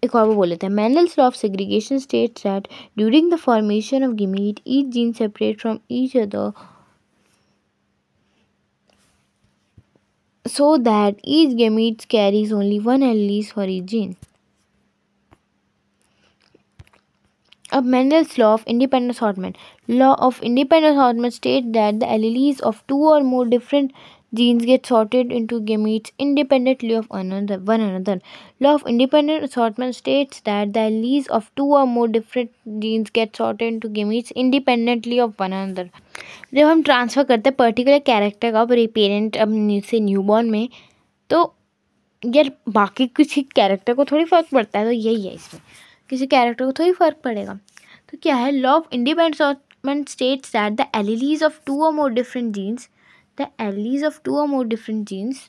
एक और वो बोले थे Mendel's law of segregation states that during the formation of gamete each gene separate from each other so that each gamete carries only one allele for each gene. Of Mendel's law of independent assortment. Law of independent assortment states that the alleles of two or more different genes get sorted into gametes independently of another, one another. Law of independent assortment states that the alleles of two or more different genes get sorted into gametes independently of one another. जब हम transfer करते हैं particular character का parent अब से newborn में तो यार बाकी किसी कैरेक्टर को थोड़ी फ़र्क पड़ता है तो यही है इसमें किसी कैरेक्टर को थोड़ी फ़र्क पड़ेगा तो क्या है law of independent states that the alleles of two or more different genes the alleles of two or more different genes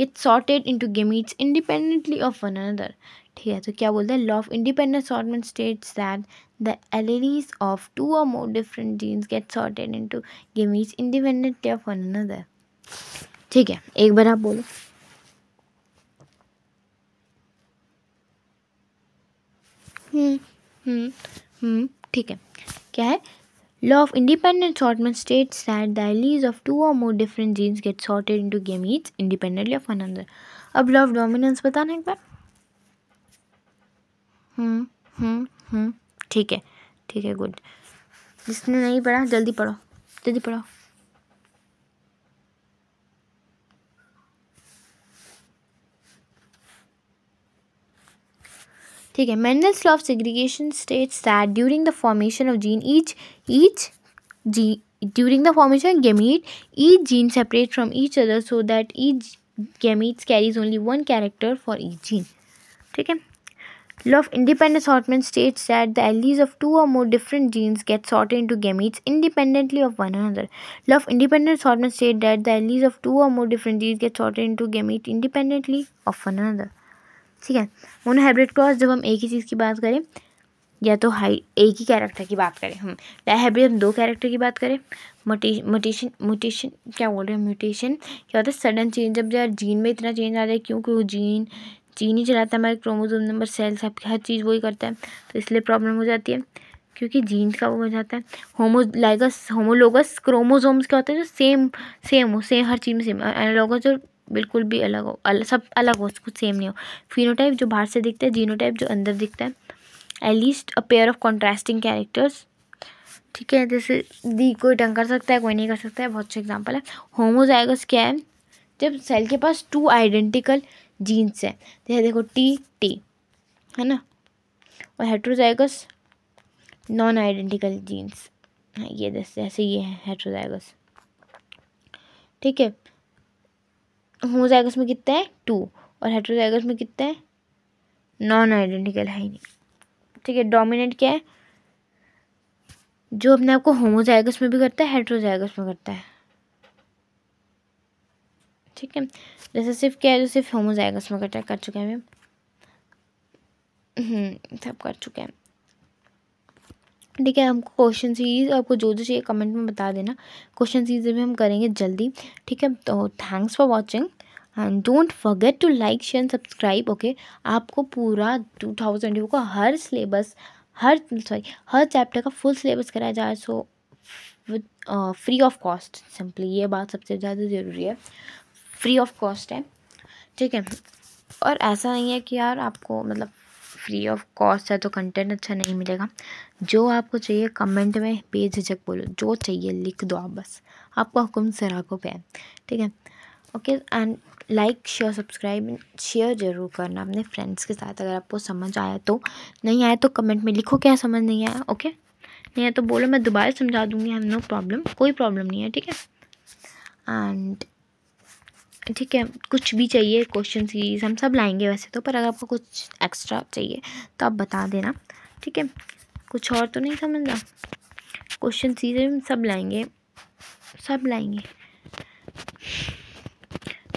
get sorted into gametes independently of one another ठीक है तो क्या बोलते हैं law of independent assortment states that the alleles of two or more different genes get sorted in into gametes independently of one another ठीक है एक बार आप बोलो हम्म हम्म, हम्म ठीक है क्या है Law of independent sortment states that the alleles of two or more different genes get sorted into gametes independently of one another. अब law of dominance बताना एक बार हम्म हम्म हम्म ठीक है ठीक है good जिसने नहीं पढ़ा जल्दी पढ़ो जल्दी पढ़ो ठीक Mendel's law of segregation states that during the formation of gene, each each each during the formation of gamete each gene separates from each other so that each gamete carries only one character for each gene ठीक law of independent assortment states that the alleles of two or more different genes get sorted into gametes independently of one another law of independent assortment states that the alleles of two or more different genes get sorted into gamete independently of one another ठीक है mono hybrid cross जब हम एक ही चीज़ की बात करें या तो हाई एक ही कैरेक्टर की बात करें हम हम्म, हाइब्रिड हम दो कैरेक्टर की बात करें मोटी मोटेशन मोटेशन क्या बोल रहे हैं म्यूटेशन क्या होता है सडन चेंज जब यार जीन में इतना चेंज आ जाए क्योंकि वो जीन जीन ही चलाता है हमारे क्रोमोजोम नंबर सेल्स सब हर चीज़ वही करता है तो इसलिए प्रॉब्लम हो जाती है क्योंकि जीन्स का वो हो जाता है होमोलाइगस होमोलोगस क्रोमोजोम्स क्या होता है जो सेम सेम हो सेम हर चीज़ में सेम एनालोगस जो बिल्कुल भी अलग हो अल, सब अलग हो कुछ सेम नहीं हो फिनोटाइप जो बाहर से दिखता है जीनोटाइप जो अंदर दिखता है at least a pair of contrasting characters ठीक है जैसे दी कोई टंग कर सकता है कोई नहीं कर सकता है बहुत अच्छा एग्जाम्पल है होमोजाइगस क्या है जब सेल के पास टू आइडेंटिकल जीन्स है जैसे देखो टी टी है ना और हेट्रोजाइगस नॉन आइडेंटिकल जीन्स ये जैसे ऐसे ये है हेट्रोजाइगस ठीक है होमोजाइगस में कितने हैं टू और हेट्रोजाइगस में कितने हैं नॉन आइडेंटिकल है ही नहीं ठीक है डोमिनेंट क्या है जो अपने आप को होमोजाइगस में भी करता है हेट्रोजाइगस में करता है ठीक है जैसे सिर्फ क्या है जो सिर्फ होमोजाइगस में करता है कर चुके हैं मैम हम्म, सब कर चुके हैं ठीक है हमको क्वेश्चन सीरीज़ आपको जो जो चाहिए कमेंट में बता देना क्वेश्चन सीरीज भी हम करेंगे जल्दी ठीक है तो thanks for watching and don't forget to like share and subscribe okay आपको पूरा टू थाउजेंड टू का हर सिलेबस हर सॉरी हर चैप्टर का फुल सिलेबस कराया जाए so with free of cost simply ये बात सबसे ज़्यादा ज़रूरी है फ्री ऑफ कॉस्ट है ठीक है और ऐसा नहीं है कि यार आपको मतलब फ्री ऑफ कॉस्ट है तो कंटेंट अच्छा नहीं मिलेगा जो आपको चाहिए कमेंट में बेझिझक बोलो जो चाहिए लिख दो आप बस आपका हुक्म सराखों पे है ठीक है okay and like share subscribe share ज़रूर करना अपने फ्रेंड्स के साथ अगर आपको समझ आया तो नहीं आया तो कमेंट में लिखो क्या समझ नहीं आया ओके नहीं आया तो बोलो मैं दोबारा समझा दूँगी हम नो प्रॉब्लम कोई प्रॉब्लम नहीं है ठीक है एंड ठीक है कुछ भी चाहिए क्वेश्चन सीरीज़ हम सब लाएंगे वैसे तो पर अगर आपको कुछ एक्स्ट्रा चाहिए तो आप बता देना ठीक है कुछ और तो नहीं समझा क्वेश्चन सीरीज हम सब लाएंगे सब लाएंगे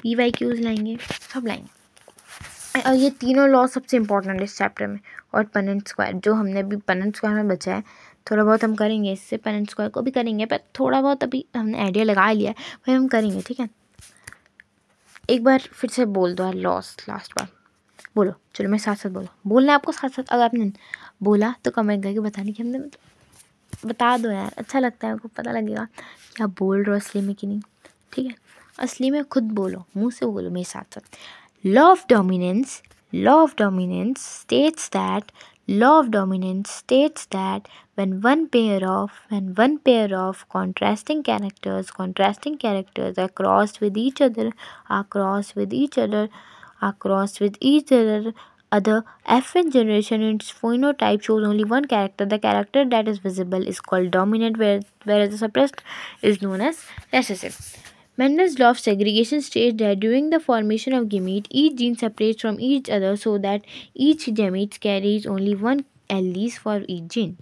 ई वाई क्यूज लाएंगे सब लाएंगे और ये तीनों लॉ सबसे इम्पोर्टेंट है इस चैप्टर में और पनेंट स्क्वायर जो हमने अभी पनेंट स्क्वायर में बचा है थोड़ा बहुत हम करेंगे इससे पनेंट स्क्वायर को भी करेंगे पर थोड़ा बहुत अभी हमने आइडिया लगा लिया है वही हम करेंगे ठीक है एक बार फिर से बोल दो लॉस लास्ट बार बोलो चलो मैं साथ साथ बोलो बोलना है आपको साथ साथ अगर आपने बोला तो कमेंट करके बताने की हमने मतलब बता दो यार अच्छा लगता है आपको पता लगेगा कि आप बोल रहे हो असली में कि नहीं ठीक है असली में खुद बोलो मुंह से बोलो मेरे साथ साथ law of dominance law of dominance states that Law of dominance states that when one pair of when one pair of contrasting characters, contrasting characters are crossed with each other, are crossed with each other, are crossed with each other, other one generation its phenotype shows only one character. The character that is visible is called dominant, where, whereas the suppressed is known as recessive. Mendel's law of segregation states that during the formation of gamete, each gene separates from each other so that each gamete carries only one allele for each gene.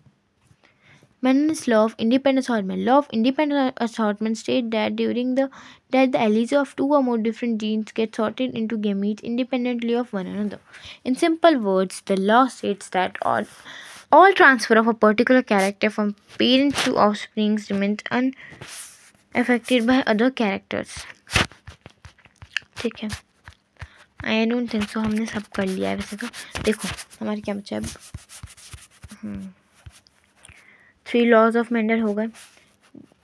Mendel's law of independent assortment. Law of independent assortment states that during the that the alleles of two or more different genes get sorted into gametes independently of one another. In simple words, the law states that all all transfer of a particular character from parents to offspring remains un affected by other characters ठीक है I don't think so हमने सब कर लिया है वैसे तो देखो हमारे क्या बच्चा अब थ्री लॉज ऑफ मेंडल हो गए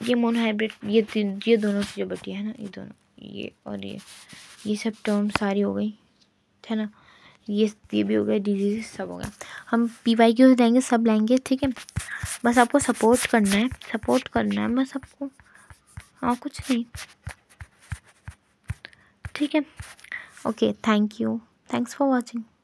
ये मोनोहाइब्रिड ये ये दोनों चीज़ें बटी है ना ये दोनों ये और ये ये सब टर्म सारी हो गई है ना ये ये भी हो गया डिजीज सब हो गया हम पी वाई क्यू लेंगे सब लेंगे ठीक है बस आपको सपोर्ट करना है सपोर्ट करना है बस आपको हाँ कुछ नहीं ठीक है okay thank you thanks for watching